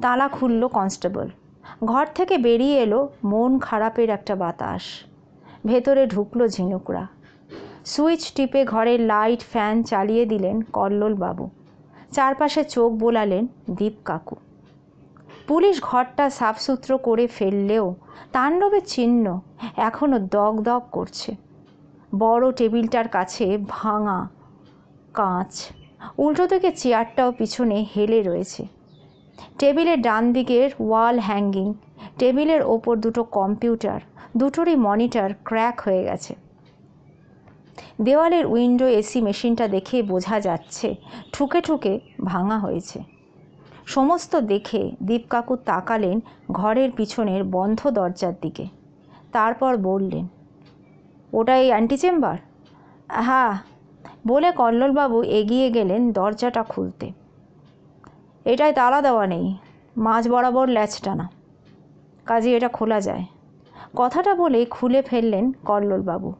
তালা খুলল কনস্টেবল ঘর থেকে বেরিয়ে এলো মন খারাপের একটা বাতাস ভেতরে ঢুকলো ঝিনুকরা সুইচ টিপে ঘরের লাইট ফ্যান চালিয়ে দিলেন কল্লোল বাবু চারপাশে চোখ বোলালেন দীপ কাকু পুলিশ ঘরটা সাফসুত্র করে ফেললেও তাণ্ডবের চিহ্ন এখনও দগদগ করছে বড় টেবিলটার কাছে ভাঙা কাঁচ উল্টো থেকে চেয়ারটাও পিছনে হেলে রয়েছে টেবিলের ডান দিকের ওয়াল হ্যাঙ্গিং টেবিলের ওপর দুটো কম্পিউটার দুটোরই মনিটর ক্র্যাক হয়ে গেছে দেওয়ালের উইন্ডো এসি মেশিনটা দেখে বোঝা যাচ্ছে ঠুকে ঠুকে ভাঙা হয়েছে সমস্ত দেখে দীপকাকু তাকালেন ঘরের পিছনের বন্ধ দরজার দিকে তারপর বললেন ওটা এই অ্যান্টি চেম্বার হ্যাঁ বলে কল্লোলবাবু এগিয়ে গেলেন দরজাটা খুলতে এটায় তালা দেওয়া নেই মাঝ বরাবর ল্যাচ টানা কাজে এটা খোলা যায় কথাটা বলে খুলে ফেললেন কল্লোলবাবু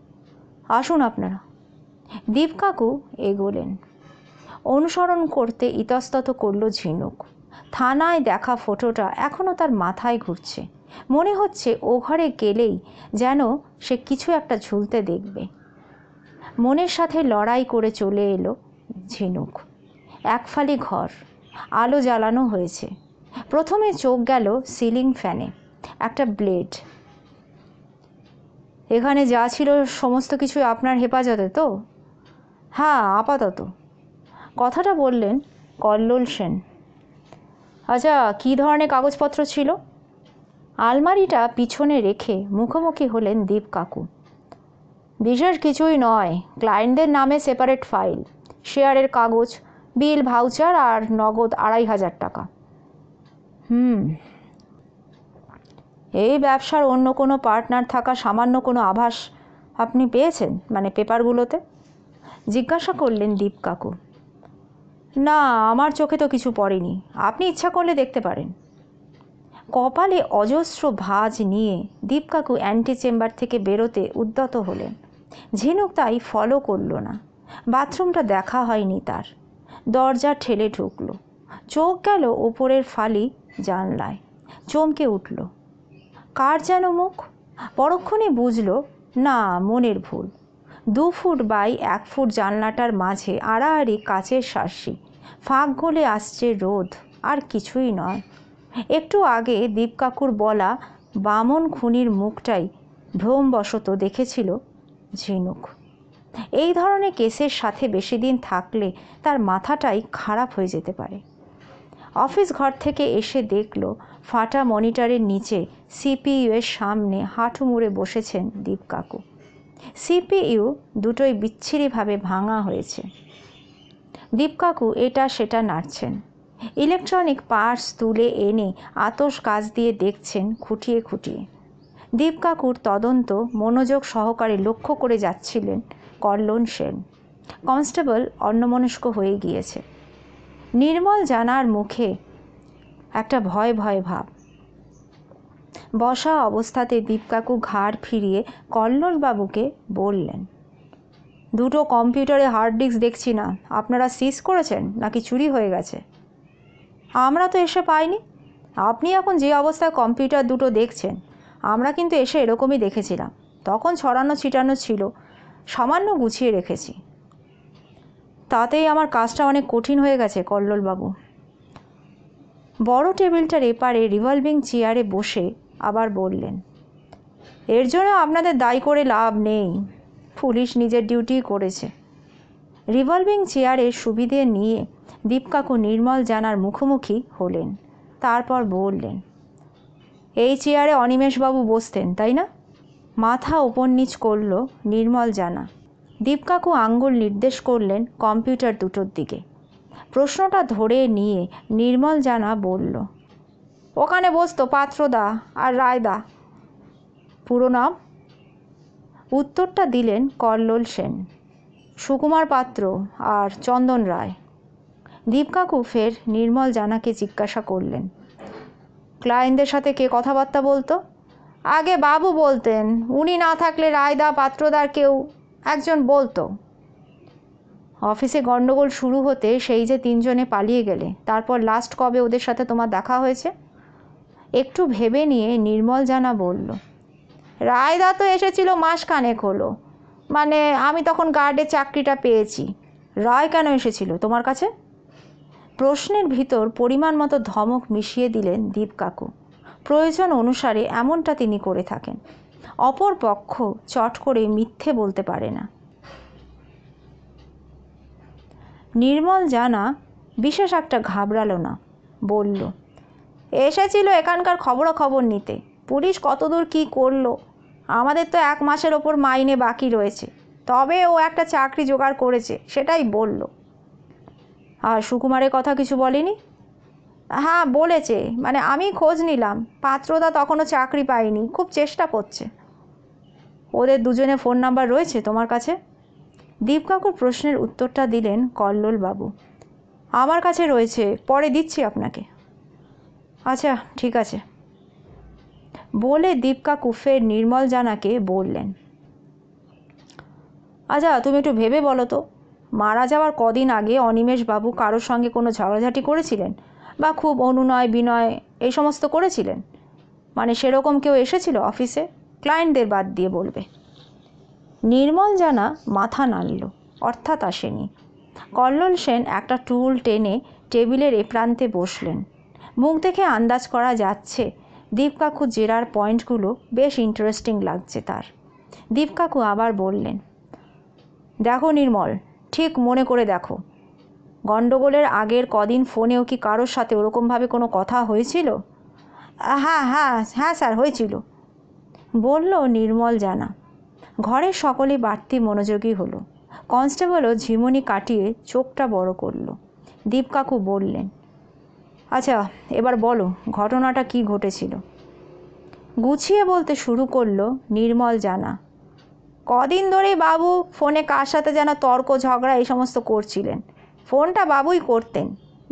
আসুন আপনারা দীপ কাকু এগোলেন অনুসরণ করতে ইতস্তত করল ঝিনুক থানায় দেখা ফটোটা এখনও তার মাথায় ঘুরছে মনে হচ্ছে ও ঘরে গেলেই যেন সে কিছু একটা ঝুলতে দেখবে মনের সাথে লড়াই করে চলে এলো ঝিনুক একফালি ঘর আলো জ্বালানো হয়েছে প্রথমে চোখ গেল সিলিং ফ্যানে একটা ব্লেড এখানে যা ছিল সমস্ত কিছুই আপনার হেফাজতে তো হ্যাঁ আপাতত কথাটা বললেন কল্লোল সেন আচ্ছা কী ধরনের কাগজপত্র ছিল আলমারিটা পিছনে রেখে মুখোমুখি হলেন দীপ কাকু বিশেষ কিছুই নয় ক্লায়েন্টদের নামে সেপারেট ফাইল শেয়ারের কাগজ বিল ভাউচার আর নগদ আড়াই হাজার টাকা হুম এই ব্যবসার অন্য কোনো পার্টনার থাকা সামান্য কোনো আভাস আপনি পেয়েছেন মানে পেপারগুলোতে জিজ্ঞাসা করলেন দীপ কাকু না আমার চোখে তো কিছু পড়েনি আপনি ইচ্ছা করলে দেখতে পারেন কপালে অজস্র ভাজ নিয়ে দীপকাকু অ্যান্টি চেম্বার থেকে বেরোতে উদ্যত হলেন ঝিনুক তাই ফলো করল না বাথরুমটা দেখা হয়নি তার দরজা ঠেলে ঢুকল চোখ গেল ওপরের ফালি জানলায় চমকে উঠল কার যেন মুখ পরক্ষণে বুঝল না মনের ভুল দু ফুট বাই এক ফুট জানলাটার মাঝে আড়াআড়ি কাচের শাসি ফাঁক গলে আসছে রোদ আর কিছুই নয় একটু আগে দীপকাকুর বলা বামন খুনির মুখটাই ভ্রমবশত দেখেছিল ঝিনুক এই ধরনের কেসের সাথে বেশি দিন থাকলে তার মাথাটাই খারাপ হয়ে যেতে পারে অফিস ঘর থেকে এসে দেখল ফাটা মনিটরের নিচে সিপিইউ এর সামনে হাঁটু মুড়ে বসেছেন দীপ কাকু সিপিইউ দুটোই বিচ্ছিরিভাবে ভাঙা হয়েছে দীপ কাকু এটা সেটা নাড়ছেন ইলেকট্রনিক পার্টস তুলে এনে আতস কাজ দিয়ে দেখছেন খুঁটিয়ে খুঁটিয়ে দীপকাকুর তদন্ত মনোযোগ সহকারে লক্ষ্য করে যাচ্ছিলেন কল্লোন সেন কনস্টেবল অন্যমনস্ক হয়ে গিয়েছে নির্মল জানার মুখে একটা ভয় ভয় ভাব বসা অবস্থাতে দীপকাকু ঘাড় ফিরিয়ে কল্লোলবাবুকে বললেন দুটো কম্পিউটারে হার্ড ডিস্ক দেখছি না আপনারা সিজ করেছেন নাকি চুরি হয়ে গেছে আমরা তো এসে পাইনি আপনি এখন যে অবস্থায় কম্পিউটার দুটো দেখছেন আমরা কিন্তু এসে এরকমই দেখেছিলাম তখন ছড়ানো ছিটানো ছিল সামান্য গুছিয়ে রেখেছি তাতেই আমার কাজটা অনেক কঠিন হয়ে গেছে কল্লোলবাবু বড় টেবিলটার এপারে রিভলভিং চেয়ারে বসে আবার বললেন এর জন্য আপনাদের দায়ী করে লাভ নেই পুলিশ নিজের ডিউটি করেছে রিভলভিং চেয়ারের সুবিধে নিয়ে দীপকাকু নির্মল জানার মুখোমুখি হলেন তারপর বললেন এই চেয়ারে অনিমেষবাবু বসতেন তাই না মাথা ওপর নিচ করল নির্মল জানা দীপকাকু আঙুল নির্দেশ করলেন কম্পিউটার দুটোর দিকে প্রশ্নটা ধরে নিয়ে নির্মল জানা বলল ওখানে বসতো পাত্রদা আর রায়দা পুরো নাম উত্তরটা দিলেন কল্লোল সেন সুকুমার পাত্র আর চন্দন রায় দীপকাকু ফের নির্মল জানাকে জিজ্ঞাসা করলেন ক্লায়েন্টদের সাথে কে কথাবার্তা বলতো আগে বাবু বলতেন উনি না থাকলে রায়দা পাত্রদার কেউ একজন বলতো অফিসে গণ্ডগোল শুরু হতে সেই যে তিনজনে পালিয়ে গেলে তারপর লাস্ট কবে ওদের সাথে তোমার দেখা হয়েছে একটু ভেবে নিয়ে নির্মল জানা বলল রায়দা তো এসেছিল মাসখানেক হলো মানে আমি তখন গার্ডে চাকরিটা পেয়েছি রায় কেন এসেছিল তোমার কাছে প্রশ্নের ভিতর পরিমাণ মতো ধমক মিশিয়ে দিলেন দীপ কাকু প্রয়োজন অনুসারে এমনটা তিনি করে থাকেন অপর পক্ষ চট করে মিথ্যে বলতে পারে না নির্মল জানা বিশেষ একটা ঘাবড়ালো না বলল এসেছিল এখানকার খবরাখবর খবর নিতে পুলিশ কতদূর কি করলো আমাদের তো এক মাসের ওপর মাইনে বাকি রয়েছে তবে ও একটা চাকরি জোগাড় করেছে সেটাই বলল আর সুকুমারের কথা কিছু বলেনি হ্যাঁ বলেছে মানে আমি খোঁজ নিলাম পাত্রদা তখনও চাকরি পায়নি খুব চেষ্টা করছে ওদের দুজনে ফোন নাম্বার রয়েছে তোমার কাছে দীপ কাকুর প্রশ্নের উত্তরটা দিলেন কল্লোলবাবু আমার কাছে রয়েছে পরে দিচ্ছি আপনাকে আচ্ছা ঠিক আছে বলে দীপকা কুফের নির্মল জানাকে বললেন আচ্ছা তুমি একটু ভেবে বলো তো মারা যাওয়ার কদিন আগে অনিমেষ বাবু কারোর সঙ্গে কোনো ঝগড়াঝাটি করেছিলেন বা খুব অনুনয় বিনয় এই সমস্ত করেছিলেন মানে সেরকম কেউ এসেছিল অফিসে ক্লায়েন্টদের বাদ দিয়ে বলবে নির্মল জানা মাথা নাড়ল অর্থাৎ আসেনি কল্লোল সেন একটা টুল টেনে টেবিলের এ প্রান্তে বসলেন মুখ দেখে আন্দাজ করা যাচ্ছে দীপকাকু জেরার পয়েন্টগুলো বেশ ইন্টারেস্টিং লাগছে তার দীপকাকু আবার বললেন দেখো নির্মল ঠিক মনে করে দেখো গণ্ডগোলের আগের কদিন ফোনেও কি কারোর সাথে ওরকমভাবে কোনো কথা হয়েছিল হ্যাঁ হ্যাঁ হ্যাঁ স্যার হয়েছিল বলল নির্মল জানা ঘরের সকলে বাড়তি মনোযোগী হলো কনস্টেবলও ঝিমুনি কাটিয়ে চোখটা বড় করলো দীপকাকু বললেন আচ্ছা এবার বলো ঘটনাটা কি ঘটেছিল গুছিয়ে বলতে শুরু করলো নির্মল জানা কদিন ধরেই বাবু ফোনে কার সাথে যেন তর্ক ঝগড়া এই সমস্ত করছিলেন ফোনটা বাবুই করতেন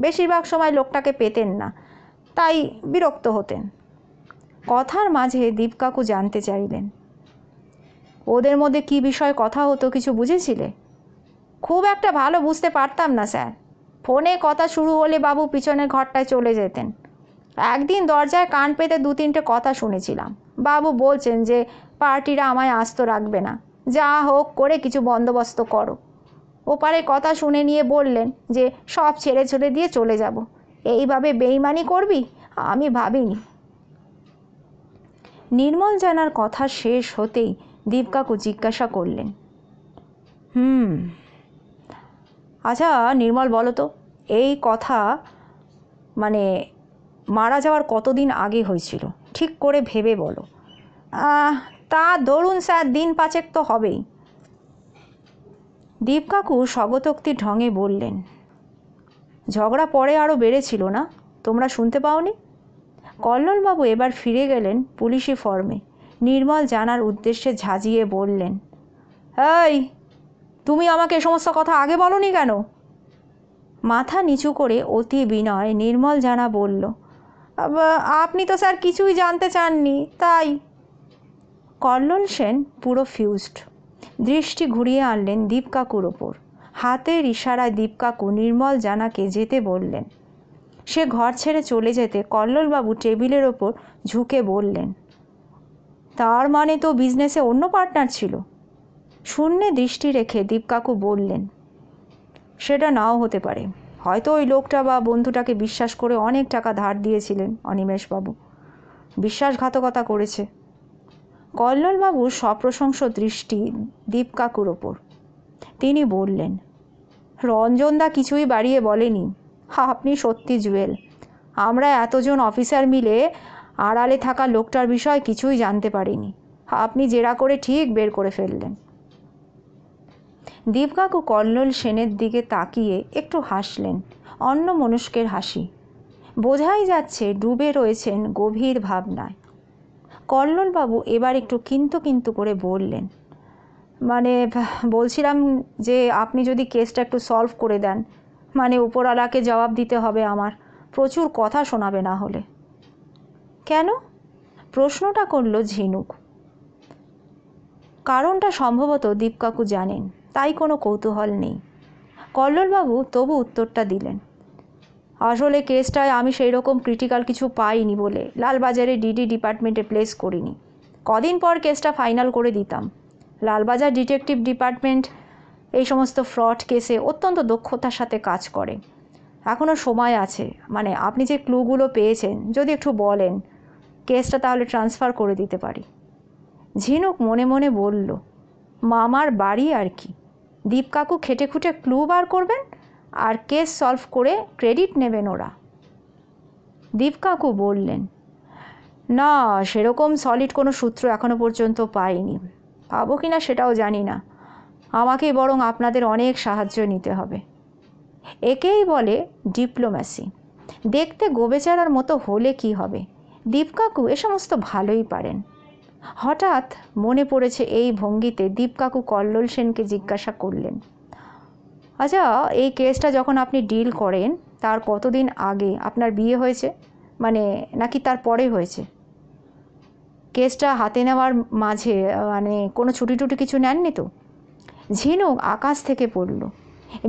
বেশিরভাগ সময় লোকটাকে পেতেন না তাই বিরক্ত হতেন কথার মাঝে দীপকাকু জানতে চাইলেন ওদের মধ্যে কি বিষয়ে কথা হতো কিছু বুঝেছিলে খুব একটা ভালো বুঝতে পারতাম না স্যার ফোনে কথা শুরু হলে বাবু পিছনের ঘরটায় চলে যেতেন একদিন দরজায় কান পেতে দু তিনটে কথা শুনেছিলাম বাবু বলছেন যে পার্টিরা আমায় আস্ত রাখবে না যা হোক করে কিছু বন্দোবস্ত করো ওপারে কথা শুনে নিয়ে বললেন যে সব ছেড়ে ছেড়ে দিয়ে চলে যাব এইভাবে বেইমানি করবি আমি ভাবিনি নির্মল জানার কথা শেষ হতেই দীপকাকু জিজ্ঞাসা করলেন হুম আচ্ছা নির্মল বলো তো এই কথা মানে মারা যাওয়ার কতদিন আগে হয়েছিল ঠিক করে ভেবে বলো তা ধরুন স্যার দিন পাঁচেক তো হবেই দীপকাকু স্বগতোক্তি ঢঙে বললেন ঝগড়া পরে আরও বেড়েছিল না তোমরা শুনতে পাওনি কল্লোলবাবু এবার ফিরে গেলেন পুলিশি ফর্মে নির্মল জানার উদ্দেশ্যে ঝাঁঝিয়ে বললেন এই তুমি আমাকে এ সমস্ত কথা আগে বলনি কেন মাথা নিচু করে অতি বিনয় নির্মল জানা বলল আপনি তো স্যার কিছুই জানতে চাননি তাই কল্লোল সেন পুরো ফিউজড দৃষ্টি ঘুরিয়ে আনলেন দীপকাকুর ওপর হাতের ইশারায় দীপকাকু নির্মল জানাকে যেতে বললেন সে ঘর ছেড়ে চলে যেতে কল্লোলবাবু টেবিলের ওপর ঝুঁকে বললেন তার মানে তো বিজনেসে অন্য পার্টনার ছিল শূন্যে দৃষ্টি রেখে দীপকাকু বললেন সেটা নাও হতে পারে হয়তো ওই লোকটা বা বন্ধুটাকে বিশ্বাস করে অনেক টাকা ধার দিয়েছিলেন অনিমেষবাবু বিশ্বাসঘাতকতা করেছে কল্লোলবাবুর সপ্রশংস দৃষ্টি দীপকাকুর ওপর তিনি বললেন রঞ্জনদা কিছুই বাড়িয়ে বলেনি হা আপনি সত্যি জুয়েল আমরা এতজন অফিসার মিলে আড়ালে থাকা লোকটার বিষয়ে কিছুই জানতে পারিনি আপনি জেরা করে ঠিক বের করে ফেললেন দীপকাকু কল্লোল সেনের দিকে তাকিয়ে একটু হাসলেন অন্য মনুষ্কের হাসি বোঝাই যাচ্ছে ডুবে রয়েছেন গভীর ভাবনায় কল্লোলবাবু এবার একটু কিন্তু কিন্তু করে বললেন মানে বলছিলাম যে আপনি যদি কেসটা একটু সলভ করে দেন মানে উপরওয়ালাকে জবাব দিতে হবে আমার প্রচুর কথা শোনাবে না হলে কেন প্রশ্নটা করলো ঝিনুক কারণটা সম্ভবত দীপকাকু জানেন তাই কোনো কৌতূহল নেই কল্লোলবাবু তবু উত্তরটা দিলেন আসলে কেসটায় আমি সেই রকম ক্রিটিক্যাল কিছু পাইনি বলে লালবাজারে ডিডি ডিপার্টমেন্টে প্লেস করিনি কদিন পর কেসটা ফাইনাল করে দিতাম লালবাজার ডিটেকটিভ ডিপার্টমেন্ট এই সমস্ত ফ্রড কেসে অত্যন্ত দক্ষতার সাথে কাজ করে এখনও সময় আছে মানে আপনি যে ক্লুগুলো পেয়েছেন যদি একটু বলেন কেসটা তাহলে ট্রান্সফার করে দিতে পারি ঝিনুক মনে মনে বলল মামার বাড়ি আর কি দীপকাকু খেটে খুঁটে ক্লু বার করবেন আর কেস সলভ করে ক্রেডিট নেবেন ওরা দীপকাকু বললেন না সেরকম সলিড কোনো সূত্র এখনও পর্যন্ত পাইনি পাবো কি না সেটাও জানি না আমাকে বরং আপনাদের অনেক সাহায্য নিতে হবে একেই বলে ডিপ্লোম্যাসি দেখতে গোবেচারার মতো হলে কি হবে দীপকাকু এ সমস্ত ভালোই পারেন হঠাৎ মনে পড়েছে এই ভঙ্গিতে দীপকাকু কল্লোল সেনকে জিজ্ঞাসা করলেন আচ্ছা এই কেসটা যখন আপনি ডিল করেন তার কতদিন আগে আপনার বিয়ে হয়েছে মানে নাকি তার পরে হয়েছে কেসটা হাতে নেওয়ার মাঝে মানে কোনো ছুটি টুটি কিছু নেননি তো ঝিনুক আকাশ থেকে পড়ল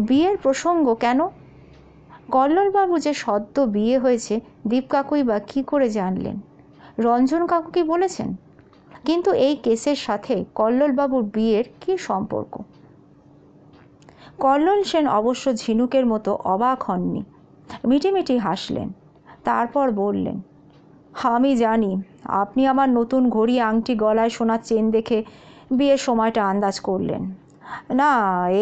বিয়ের প্রসঙ্গ কেন কল্লোলবাবু যে সদ্য বিয়ে হয়েছে দীপ কাকুই বা কী করে জানলেন রঞ্জন কাকু কি বলেছেন কিন্তু এই কেসের সাথে কল্লোলবাবুর বিয়ের কি সম্পর্ক কল্লোল সেন অবশ্য ঝিনুকের মতো অবাক হননি মিটিমিটি হাসলেন তারপর বললেন আমি জানি আপনি আমার নতুন ঘড়ি আংটি গলায় সোনার চেন দেখে বিয়ের সময়টা আন্দাজ করলেন না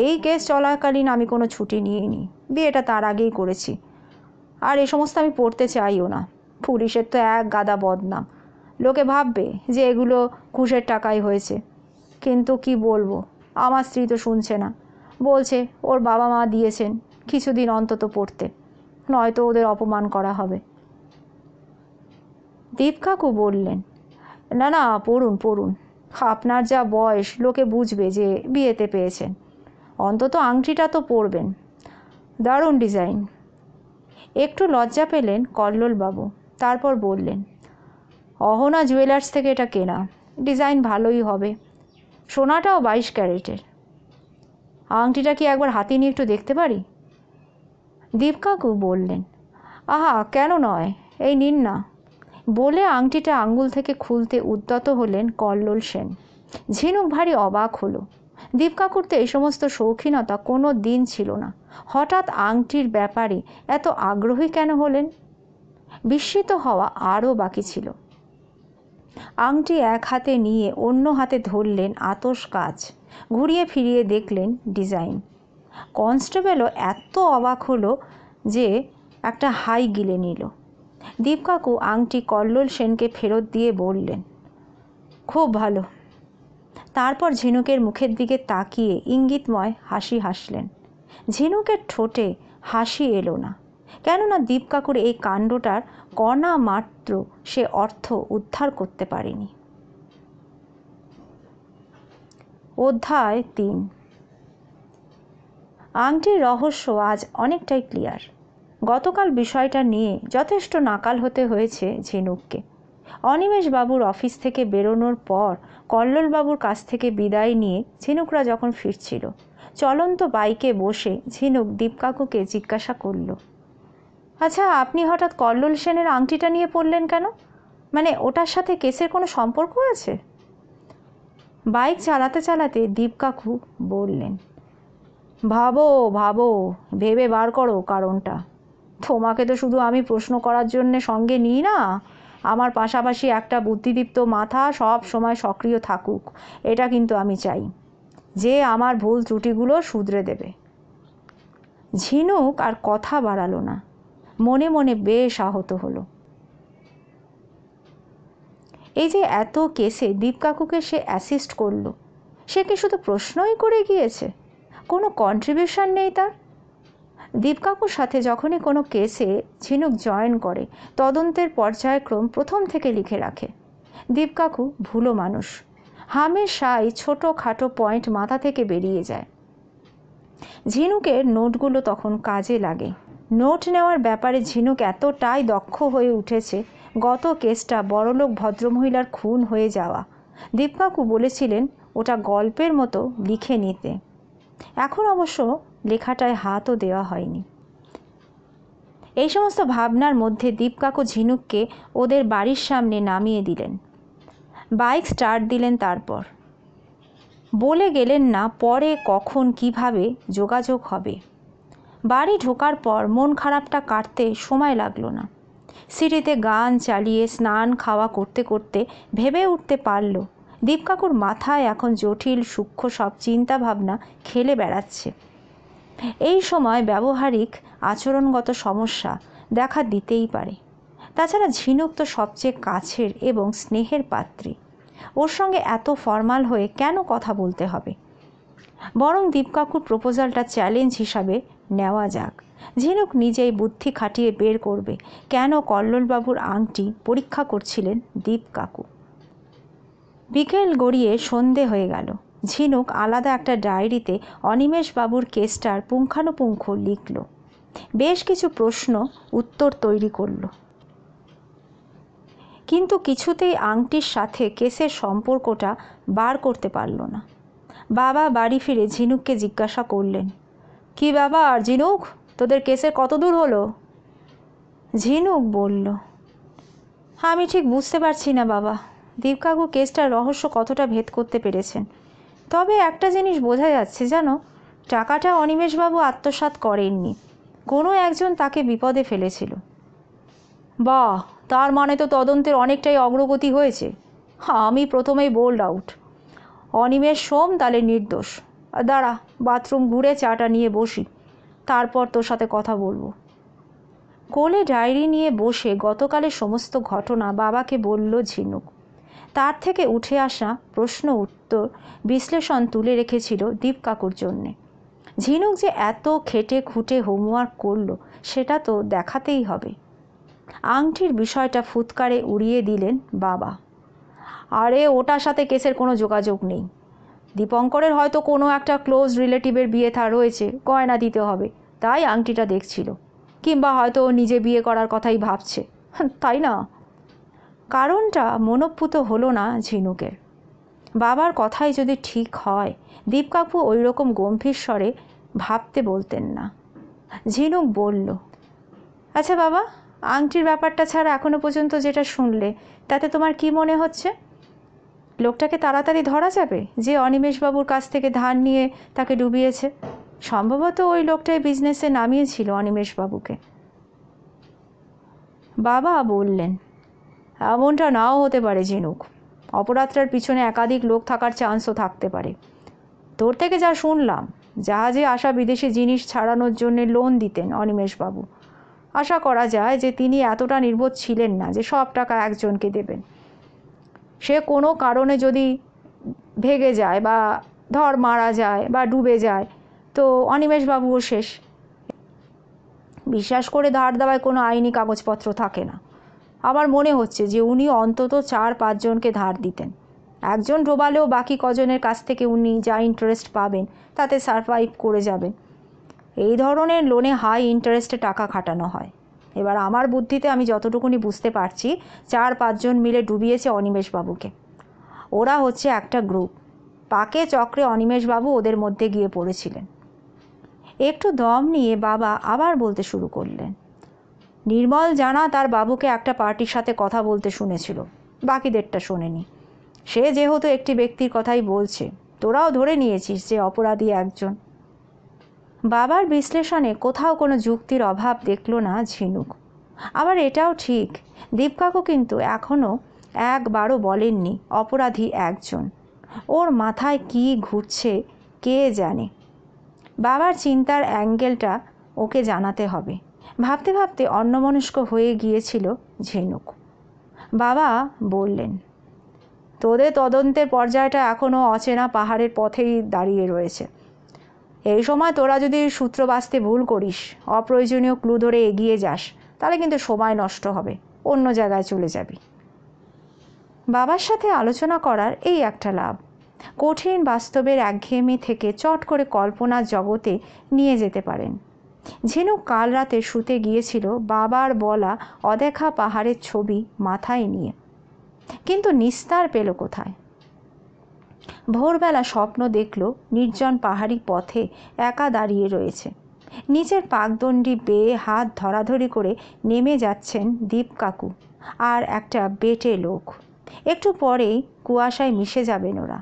এই কেস চলাকালীন আমি কোনো ছুটি নিইনি বিয়েটা তার আগেই করেছি আর এ সমস্ত আমি পড়তে চাইও না পুলিশের তো এক গাদা বদনাম লোকে ভাববে যে এগুলো ঘুষের টাকাই হয়েছে কিন্তু কি বলবো আমার স্ত্রী তো শুনছে না বলছে ওর বাবা মা দিয়েছেন কিছুদিন অন্তত পড়তে নয়তো ওদের অপমান করা হবে দীপ কাকু বললেন না না পড়ুন পড়ুন আপনার যা বয়স লোকে বুঝবে যে বিয়েতে পেয়েছেন অন্তত আংটিটা তো পরবেন দারুণ ডিজাইন একটু লজ্জা পেলেন কল্লোলবাবু তারপর বললেন অহনা জুয়েলার্স থেকে এটা কেনা ডিজাইন ভালোই হবে সোনাটাও বাইশ ক্যারেটের আংটিটা কি একবার হাতে নিয়ে একটু দেখতে পারি দীপকাকু বললেন আহা কেন নয় এই নিন না বলে আংটিটা আঙ্গুল থেকে খুলতে উদ্যত হলেন কল্লোল সেন ঝিনুক ভারী অবাক হলো দীপকাকুর তো এই সমস্ত শৌখিনতা কোনো দিন ছিল না হঠাৎ আংটির ব্যাপারে এত আগ্রহী কেন হলেন বিস্মিত হওয়া আরও বাকি ছিল আংটি এক হাতে নিয়ে অন্য হাতে ধরলেন আতস কাজ ঘুরিয়ে ফিরিয়ে দেখলেন ডিজাইন কনস্টেবলও এত অবাক হলো যে একটা হাই গিলে নিল দীপকাকু আংটি কল্লোল সেনকে ফেরত দিয়ে বললেন খুব ভালো তারপর ঝিনুকের মুখের দিকে তাকিয়ে ইঙ্গিতময় হাসি হাসলেন ঝিনুকের ঠোঁটে হাসি এলো না কেননা দীপকাকুর এই কাণ্ডটার কণা মাত্র সে অর্থ উদ্ধার করতে পারেনি অধ্যায় তিন আংটির রহস্য আজ অনেকটাই ক্লিয়ার গতকাল বিষয়টা নিয়ে যথেষ্ট নাকাল হতে হয়েছে ঝিনুককে বাবুর অফিস থেকে বেরোনোর পর কল্লোলবাবুর কাছ থেকে বিদায় নিয়ে ঝিনুকরা যখন ফিরছিল চলন্ত বাইকে বসে ঝিনুক দীপকাকুকে জিজ্ঞাসা করল আচ্ছা আপনি হঠাৎ কল্লোল সেনের আংটিটা নিয়ে পড়লেন কেন মানে ওটার সাথে কেসের কোনো সম্পর্ক আছে বাইক চালাতে চালাতে দীপ কাকু বললেন ভাবো ভাবো ভেবে বার করো কারণটা তোমাকে তো শুধু আমি প্রশ্ন করার জন্যে সঙ্গে নিই না আমার পাশাপাশি একটা বুদ্ধিদীপ্ত মাথা সব সময় সক্রিয় থাকুক এটা কিন্তু আমি চাই যে আমার ভুল ত্রুটিগুলো শুধরে দেবে ঝিনুক আর কথা বাড়ালো না মনে মনে বেশ আহত হলো এই যে এত কেসে দীপকাকুকে সে অ্যাসিস্ট করলো সে কি শুধু প্রশ্নই করে গিয়েছে কোনো কন্ট্রিবিউশন নেই তার দীপকাকুর সাথে যখনই কোনো কেসে ঝিনুক জয়েন করে তদন্তের পর্যায়ক্রম প্রথম থেকে লিখে রাখে দীপকাকু ভুলো মানুষ হামেশাই ছোটো খাটো পয়েন্ট মাথা থেকে বেরিয়ে যায় ঝিনুকের নোটগুলো তখন কাজে লাগে নোট নেওয়ার ব্যাপারে ঝিনুক এতটাই দক্ষ হয়ে উঠেছে গত কেসটা বড়লোক ভদ্রমহিলার খুন হয়ে যাওয়া দীপকাকু বলেছিলেন ওটা গল্পের মতো লিখে নিতে এখন অবশ্য লেখাটায় হাতও দেওয়া হয়নি এই সমস্ত ভাবনার মধ্যে দীপকাকু ঝিনুককে ওদের বাড়ির সামনে নামিয়ে দিলেন বাইক স্টার্ট দিলেন তারপর বলে গেলেন না পরে কখন কিভাবে যোগাযোগ হবে বাড়ি ঢোকার পর মন খারাপটা কাটতে সময় লাগলো না সিঁড়িতে গান চালিয়ে স্নান খাওয়া করতে করতে ভেবে উঠতে পারল দীপকাকুর মাথায় এখন জটিল সূক্ষ্ম সব চিন্তাভাবনা খেলে বেড়াচ্ছে এই সময় ব্যবহারিক আচরণগত সমস্যা দেখা দিতেই পারে তাছাড়া ঝিনুক তো সবচেয়ে কাছের এবং স্নেহের পাত্রী ওর সঙ্গে এত ফর্মাল হয়ে কেন কথা বলতে হবে বরং দীপকাকুর প্রপোজালটা চ্যালেঞ্জ হিসাবে নেওয়া যাক ঝিনুক নিজেই বুদ্ধি খাটিয়ে বের করবে কেন কল্লোলবাবুর আংটি পরীক্ষা করছিলেন দীপ কাকু বিকেল গড়িয়ে সন্ধে হয়ে গেল ঝিনুক আলাদা একটা ডায়েরিতে অনিমেষবাবুর কেসটার পুঙ্খানুপুঙ্খ লিখল বেশ কিছু প্রশ্ন উত্তর তৈরি করল কিন্তু কিছুতেই আংটির সাথে কেসের সম্পর্কটা বার করতে পারল না বাবা বাড়ি ফিরে ঝিনুককে জিজ্ঞাসা করলেন কি বাবা আর ঝিনুক তোদের কেসের কত দূর হলো ঝিনুক বলল আমি ঠিক বুঝতে পারছি না বাবা দীপকাকু কেসটার রহস্য কতটা ভেদ করতে পেরেছেন তবে একটা জিনিস বোঝা যাচ্ছে জানো টাকাটা অনিমেষবাবু আত্মসাত করেননি কোনো একজন তাকে বিপদে ফেলেছিল বা তার মানে তো তদন্তের অনেকটাই অগ্রগতি হয়েছে আমি প্রথমেই বোল্ড আউট অনিমেষ সোম তাহলে নির্দোষ দাঁড়া বাথরুম ঘুরে চাটা নিয়ে বসি তারপর তোর সাথে কথা বলবো কোলে ডায়েরি নিয়ে বসে গতকালের সমস্ত ঘটনা বাবাকে বলল ঝিনুক তার থেকে উঠে আসা প্রশ্ন উত্তর বিশ্লেষণ তুলে রেখেছিল দীপ কাকুর জন্যে ঝিনুক যে এত খেটে খুঁটে হোমওয়ার্ক করল সেটা তো দেখাতেই হবে আংটির বিষয়টা ফুৎকারে উড়িয়ে দিলেন বাবা আরে ওটার সাথে কেসের কোনো যোগাযোগ নেই দীপঙ্করের হয়তো কোনো একটা ক্লোজ রিলেটিভের বিয়ে থা রয়েছে গয়না দিতে হবে তাই আংটিটা দেখছিল কিংবা হয়তো নিজে বিয়ে করার কথাই ভাবছে তাই না কারণটা মনপ্পুত হলো না ঝিনুকের বাবার কথাই যদি ঠিক হয় দীপকাকু ওই রকম গম্ভীর স্বরে ভাবতে বলতেন না ঝিনুক বলল আচ্ছা বাবা আংটির ব্যাপারটা ছাড়া এখনো পর্যন্ত যেটা শুনলে তাতে তোমার কি মনে হচ্ছে লোকটাকে তাড়াতাড়ি ধরা যাবে যে অনিমেষবাবুর কাছ থেকে ধান নিয়ে তাকে ডুবিয়েছে সম্ভবত ওই লোকটাই বিজনেসে নামিয়েছিল অনিমেষবাবুকে বাবা বললেন এমনটা নাও হতে পারে জেনুক অপরাধটার পিছনে একাধিক লোক থাকার চান্সও থাকতে পারে তোর থেকে যা শুনলাম জাহাজে আসা বিদেশি জিনিস ছাড়ানোর জন্য লোন দিতেন অনিমেষবাবু আশা করা যায় যে তিনি এতটা নির্বোধ ছিলেন না যে সব টাকা একজনকে দেবেন সে কোনো কারণে যদি ভেগে যায় বা ধর মারা যায় বা ডুবে যায় তো অনিমেষবাবুও শেষ বিশ্বাস করে ধার দেওয়ায় কোনো আইনি কাগজপত্র থাকে না আমার মনে হচ্ছে যে উনি অন্তত চার পাঁচজনকে ধার দিতেন একজন ডোবালেও বাকি কজনের কাছ থেকে উনি যা ইন্টারেস্ট পাবেন তাতে সারভাইভ করে যাবেন এই ধরনের লোনে হাই ইন্টারেস্টে টাকা খাটানো হয় এবার আমার বুদ্ধিতে আমি যতটুকুনি বুঝতে পারছি চার পাঁচজন মিলে ডুবিয়েছে অনিমেষবাবুকে ওরা হচ্ছে একটা গ্রুপ পাকে চক্রে অনিমেষবাবু ওদের মধ্যে গিয়ে পড়েছিলেন একটু দম নিয়ে বাবা আবার বলতে শুরু করলেন নির্মল জানা তার বাবুকে একটা পার্টির সাথে কথা বলতে শুনেছিল বাকিদেরটা শোনেনি সে যেহেতু একটি ব্যক্তির কথাই বলছে তোরাও ধরে নিয়েছিস যে অপরাধী একজন বাবার বিশ্লেষণে কোথাও কোনো যুক্তির অভাব দেখল না ঝিনুক আবার এটাও ঠিক দীপকাকু কিন্তু এখনও একবারও বলেননি অপরাধী একজন ওর মাথায় কি ঘুরছে কে জানে বাবার চিন্তার অ্যাঙ্গেলটা ওকে জানাতে হবে ভাবতে ভাবতে অন্যমনস্ক হয়ে গিয়েছিল ঝিনুক বাবা বললেন তোদের তদন্তের পর্যায়টা এখনও অচেনা পাহাড়ের পথেই দাঁড়িয়ে রয়েছে এই সময় তোরা যদি সূত্র বাঁচতে ভুল করিস অপ্রয়োজনীয় ক্লু ধরে এগিয়ে যাস তাহলে কিন্তু সময় নষ্ট হবে অন্য জায়গায় চলে যাবি বাবার সাথে আলোচনা করার এই একটা লাভ কঠিন বাস্তবের একঘেয়েমি থেকে চট করে কল্পনার জগতে নিয়ে যেতে পারেন ঝিনুক কাল রাতে শুতে গিয়েছিল বাবার বলা অদেখা পাহাড়ের ছবি মাথায় নিয়ে কিন্তু নিস্তার পেল কোথায় ভোরবেলা স্বপ্ন দেখল নির্জন পাহাড়ি পথে একা দাঁড়িয়ে রয়েছে নিচের পাকদণ্ডি বেয়ে হাত ধরাধরি করে নেমে যাচ্ছেন দীপ কাকু আর একটা বেটে লোক একটু পরেই কুয়াশায় মিশে যাবেন ওরা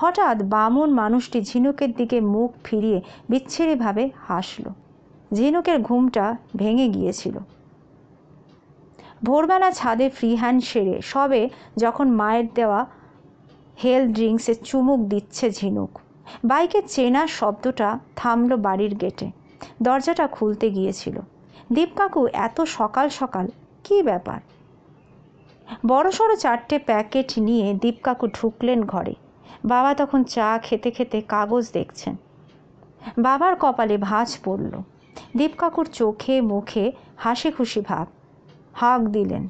হঠাৎ বামুন মানুষটি ঝিনুকের দিকে মুখ ফিরিয়ে বিচ্ছিরিভাবে হাসল ঝিনুকের ঘুমটা ভেঙে গিয়েছিল ভোরবেলা ছাদে ফ্রি হ্যান্ড সেরে সবে যখন মায়ের দেওয়া হেল ড্রিঙ্কসে চুমুক দিচ্ছে ঝিনুক বাইকে চেনা শব্দটা থামল বাড়ির গেটে দরজাটা খুলতে গিয়েছিল দীপকাকু এত সকাল সকাল কি ব্যাপার বড় সড়ো চারটে প্যাকেট নিয়ে দীপকাকু ঢুকলেন ঘরে বাবা তখন চা খেতে খেতে কাগজ দেখছেন বাবার কপালে ভাঁজ পড়ল দীপকাকুর চোখে মুখে হাসি খুশি ভাব হাঁক দিলেন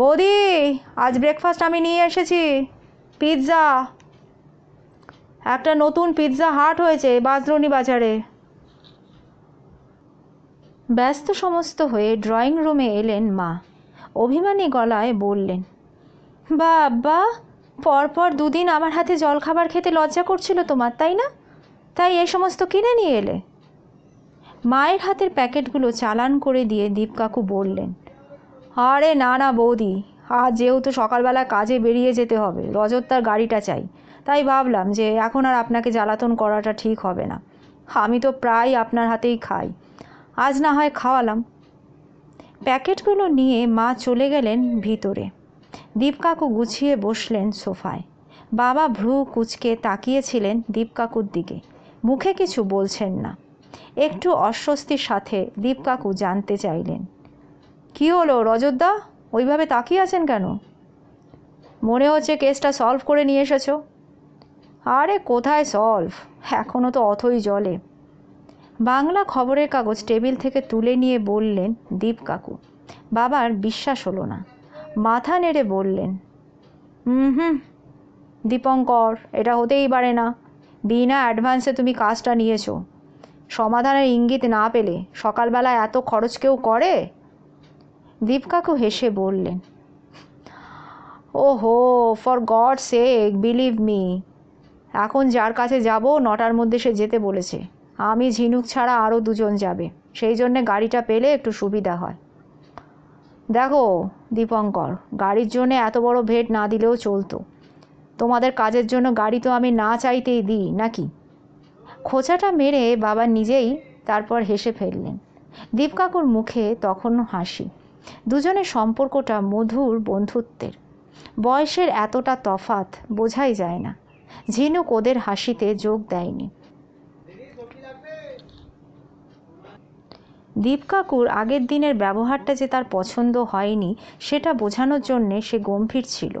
বৌদি আজ ব্রেকফাস্ট আমি নিয়ে এসেছি পিৎজা একটা নতুন পিৎজা হাট হয়েছে বাজরনি বাজারে ব্যস্ত সমস্ত হয়ে ড্রয়িং রুমে এলেন মা অভিমানী গলায় বললেন বাবা পরপর দুদিন আমার হাতে জলখাবার খেতে লজ্জা করছিল তোমার তাই না তাই এই সমস্ত কিনে নিয়ে এলে মায়ের হাতের প্যাকেটগুলো চালান করে দিয়ে দীপকাকু বললেন আরে না না বৌদি আর যেহেতু সকালবেলা কাজে বেরিয়ে যেতে হবে রজত তার গাড়িটা চাই তাই ভাবলাম যে এখন আর আপনাকে জ্বালাতন করাটা ঠিক হবে না আমি তো প্রায় আপনার হাতেই খাই আজ না হয় খাওয়ালাম প্যাকেটগুলো নিয়ে মা চলে গেলেন ভিতরে দীপকাকু গুছিয়ে বসলেন সোফায় বাবা ভ্রু কুচকে তাকিয়েছিলেন দীপকাকুর দিকে মুখে কিছু বলছেন না একটু অস্বস্তির সাথে দীপকাকু জানতে চাইলেন কি হলো রজতদা ওইভাবে তাকিয়ে আছেন কেন মনে হচ্ছে কেসটা সলভ করে নিয়ে এসেছো আরে কোথায় সলভ এখনও তো অথই জলে বাংলা খবরের কাগজ টেবিল থেকে তুলে নিয়ে বললেন দীপ কাকু বাবার বিশ্বাস হলো না মাথা নেড়ে বললেন হুম হুম দীপঙ্কর এটা হতেই পারে না বিনা অ্যাডভান্সে তুমি কাজটা নিয়েছো সমাধানের ইঙ্গিত না পেলে সকালবেলা এত খরচ কেউ করে দীপকাকু হেসে বললেন ও হো for God sake believe me এখন যার কাছে যাব নটার মধ্যে সে যেতে বলেছে আমি ঝিনুক ছাড়া আরও দুজন যাবে সেই জন্যে গাড়িটা পেলে একটু সুবিধা হয় দেখো দীপঙ্কর গাড়ির জন্য এত বড় ভেট না দিলেও চলতো তোমাদের কাজের জন্য গাড়ি তো আমি না চাইতেই দিই নাকি খোঁচাটা মেরে বাবা নিজেই তারপর হেসে ফেললেন দীপকাকুর মুখে তখনও হাসি দুজনের সম্পর্কটা মধুর বন্ধুত্বের বয়সের এতটা তফাত বোঝাই যায় না ঝিনুক ওদের হাসিতে যোগ দেয়নি দীপকাকুর আগের দিনের ব্যবহারটা যে তার পছন্দ হয়নি সেটা বোঝানোর জন্যে সে গম্ভীর ছিল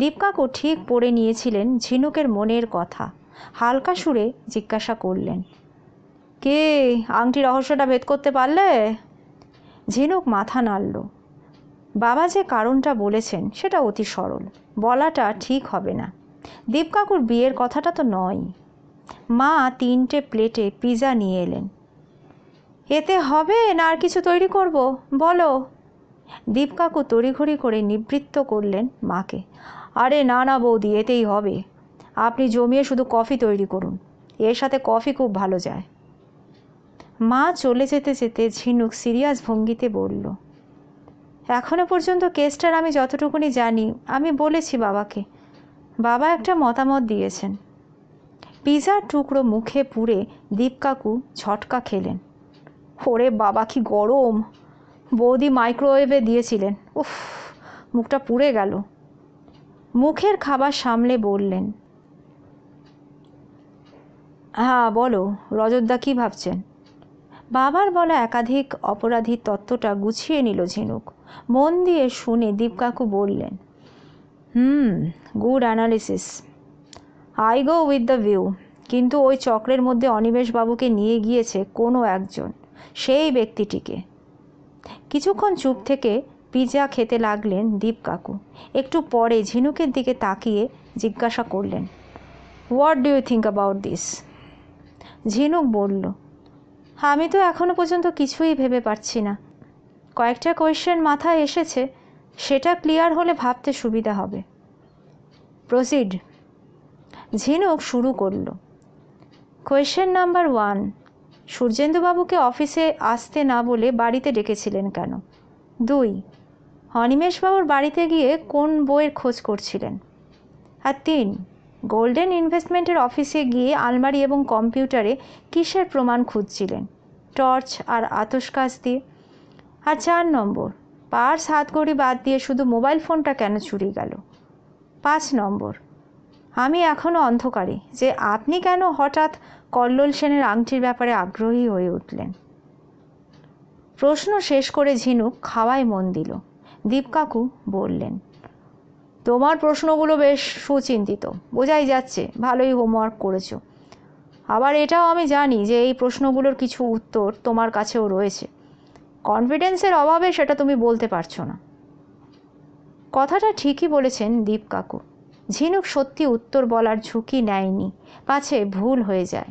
দীপকাকু ঠিক পড়ে নিয়েছিলেন ঝিনুকের মনের কথা হালকা সুরে জিজ্ঞাসা করলেন কে আংটি রহস্যটা ভেদ করতে পারলে ঝিনুক মাথা নাড়ল বাবা যে কারণটা বলেছেন সেটা অতি সরল বলাটা ঠিক হবে না দীপকাকুর বিয়ের কথাটা তো নয় মা তিনটে প্লেটে পিজা নিয়ে এলেন এতে হবে না আর কিছু তৈরি করব বলো দীপকাকু তড়িঘড়ি করে নিবৃত্ত করলেন মাকে আরে না না বৌদি এতেই হবে আপনি জমিয়ে শুধু কফি তৈরি করুন এর সাথে কফি খুব ভালো যায় মা চলে যেতে যেতে ঝিনুক সিরিয়াস ভঙ্গিতে বলল এখনও পর্যন্ত কেসটার আমি যতটুকুনি জানি আমি বলেছি বাবাকে বাবা একটা মতামত দিয়েছেন পিজার টুকরো মুখে পুড়ে দীপকাকু ঝটকা খেলেন ওরে বাবা কি গরম বৌদি মাইক্রোওয়েভে দিয়েছিলেন উফ মুখটা পুড়ে গেল মুখের খাবার সামলে বললেন হ্যাঁ বলো রজতদা কী ভাবছেন বাবার বলা একাধিক অপরাধী তত্ত্বটা গুছিয়ে নিল ঝিনুক মন দিয়ে শুনে দীপকাকু বললেন hmm good analysis I go with the view কিন্তু ওই চক্রের মধ্যে বাবুকে নিয়ে গিয়েছে কোনো একজন সেই ব্যক্তিটিকে কিছুক্ষণ চুপ থেকে পিজা খেতে লাগলেন দীপ কাকু একটু পরে ঝিনুকের দিকে তাকিয়ে জিজ্ঞাসা করলেন what do you think about this Jhinuk বলল আমি তো এখনও পর্যন্ত কিছুই ভেবে পারছি না কয়েকটা কোয়েশ্চেন মাথায় এসেছে সেটা ক্লিয়ার হলে ভাবতে সুবিধা হবে প্রসিড ঝিনুক শুরু করল কোয়েশ্চেন নাম্বার ওয়ান সূর্যেন্দুবাবুকে অফিসে আসতে না বলে বাড়িতে ডেকেছিলেন কেন দুই অনিমেষবাবুর বাড়িতে গিয়ে কোন বইয়ের খোঁজ করছিলেন আর তিন গোল্ডেন ইনভেস্টমেন্টের অফিসে গিয়ে আলমারি এবং কম্পিউটারে কিসের প্রমাণ খুঁজছিলেন টর্চ আর আতসকাজ দিয়ে আর চার নম্বর পার্স হাতঘড়ি বাদ দিয়ে শুধু মোবাইল ফোনটা কেন চুরি গেল পাঁচ নম্বর আমি এখনও অন্ধকারে যে আপনি কেন হঠাৎ কল্লোল সেনের আংটির ব্যাপারে আগ্রহী হয়ে উঠলেন প্রশ্ন শেষ করে ঝিনুক খাওয়ায় মন দিল দীপকাকু বললেন তোমার প্রশ্নগুলো বেশ সুচিন্তিত বোঝাই যাচ্ছে ভালোই হোমওয়ার্ক করেছো আবার এটাও আমি জানি যে এই প্রশ্নগুলোর কিছু উত্তর তোমার কাছেও রয়েছে কনফিডেন্সের অভাবে সেটা তুমি বলতে পারছো না কথাটা ঠিকই বলেছেন দীপ কাকু ঝিনুক সত্যি উত্তর বলার ঝুঁকি নেয়নি পাছে ভুল হয়ে যায়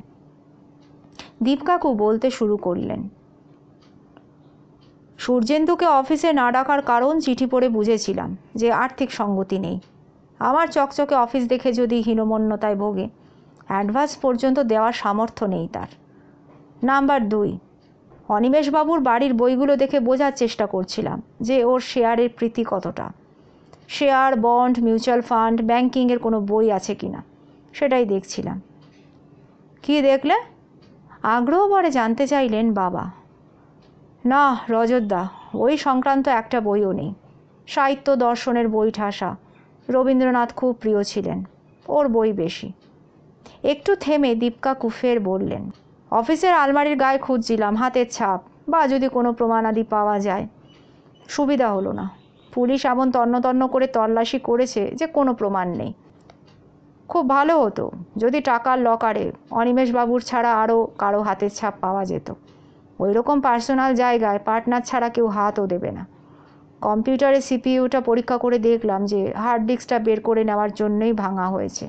দীপকাকু বলতে শুরু করলেন সূর্যেন্দুকে অফিসে না ডাকার কারণ চিঠি পড়ে বুঝেছিলাম যে আর্থিক সঙ্গতি নেই আমার চকচকে অফিস দেখে যদি হীনমন্যতায় ভোগে অ্যাডভান্স পর্যন্ত দেওয়ার সামর্থ্য নেই তার নাম্বার দুই অনিমেষবাবুর বাড়ির বইগুলো দেখে বোঝার চেষ্টা করছিলাম যে ওর শেয়ারের প্রীতি কতটা শেয়ার বন্ড মিউচুয়াল ফান্ড ব্যাংকিংয়ের কোনো বই আছে কি না সেটাই দেখছিলাম কি দেখলে আগ্রহ পরে জানতে চাইলেন বাবা না রজতদা ওই সংক্রান্ত একটা বইও নেই সাহিত্য দর্শনের বই ঠাসা রবীন্দ্রনাথ খুব প্রিয় ছিলেন ওর বই বেশি একটু থেমে দীপকা কুফের বললেন অফিসের আলমারির গায়ে খুঁজছিলাম হাতের ছাপ বা যদি কোনো প্রমাণাদি পাওয়া যায় সুবিধা হলো না পুলিশ এমন তন্নতন্ন করে তল্লাশি করেছে যে কোনো প্রমাণ নেই খুব ভালো হতো যদি টাকার লকারে অনিমেষবাবুর ছাড়া আরও কারো হাতের ছাপ পাওয়া যেত ওই রকম পার্সোনাল জায়গায় পার্টনার ছাড়া কেউ হাতও দেবে না কম্পিউটারে সিপিইউটা পরীক্ষা করে দেখলাম যে হার্ড ডিস্কটা বের করে নেওয়ার জন্যই ভাঙা হয়েছে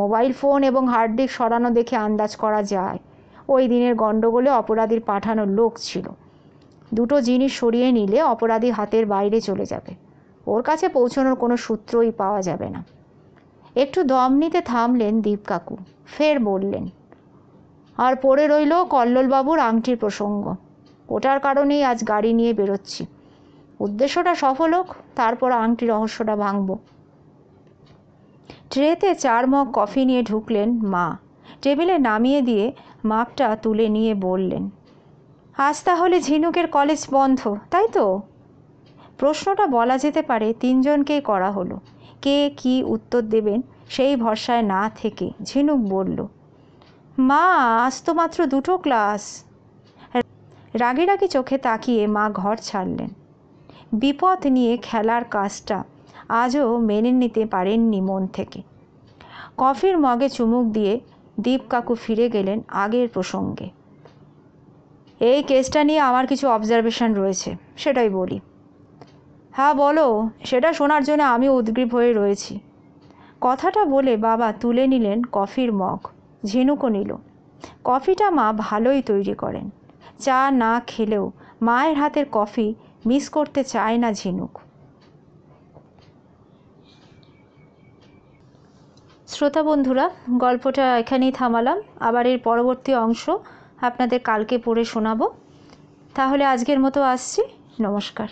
মোবাইল ফোন এবং হার্ড ডিস্ক সরানো দেখে আন্দাজ করা যায় ওই দিনের গণ্ডগোলে অপরাধীর পাঠানো লোক ছিল দুটো জিনিস সরিয়ে নিলে অপরাধী হাতের বাইরে চলে যাবে ওর কাছে পৌঁছানোর কোনো সূত্রই পাওয়া যাবে না একটু দম নিতে থামলেন দীপ কাকু ফের বললেন আর পড়ে রইল কল্লোলবাবুর আংটির প্রসঙ্গ ওটার কারণেই আজ গাড়ি নিয়ে বেরোচ্ছি উদ্দেশ্যটা সফল হোক তারপর আংটি রহস্যটা ভাঙব ট্রেতে চার মগ কফি নিয়ে ঢুকলেন মা টেবিলে নামিয়ে দিয়ে মাপটা তুলে নিয়ে বললেন আজ তাহলে ঝিনুকের কলেজ বন্ধ তাই তো প্রশ্নটা বলা যেতে পারে তিনজনকেই করা হলো কে কি উত্তর দেবেন সেই ভরসায় না থেকে ঝিনুক বলল মা আজ তো মাত্র দুটো ক্লাস রাগে রাগে চোখে তাকিয়ে মা ঘর ছাড়লেন বিপদ নিয়ে খেলার কাজটা আজও মেনে নিতে পারেননি মন থেকে কফির মগে চুমুক দিয়ে দীপ কাকু ফিরে গেলেন আগের প্রসঙ্গে এই কেসটা নিয়ে আমার কিছু অবজারভেশন রয়েছে সেটাই বলি হ্যাঁ বলো সেটা শোনার জন্য আমি উদ্গ্রীব হয়ে রয়েছি কথাটা বলে বাবা তুলে নিলেন কফির মগ ঝিনুকও নিল কফিটা মা ভালোই তৈরি করেন চা না খেলেও মায়ের হাতের কফি মিস করতে চায় না ঝিনুক শ্রোতা বন্ধুরা গল্পটা এখানেই থামালাম আবার এর পরবর্তী অংশ আপনাদের কালকে পড়ে শোনাবো তাহলে আজকের মতো আসছি নমস্কার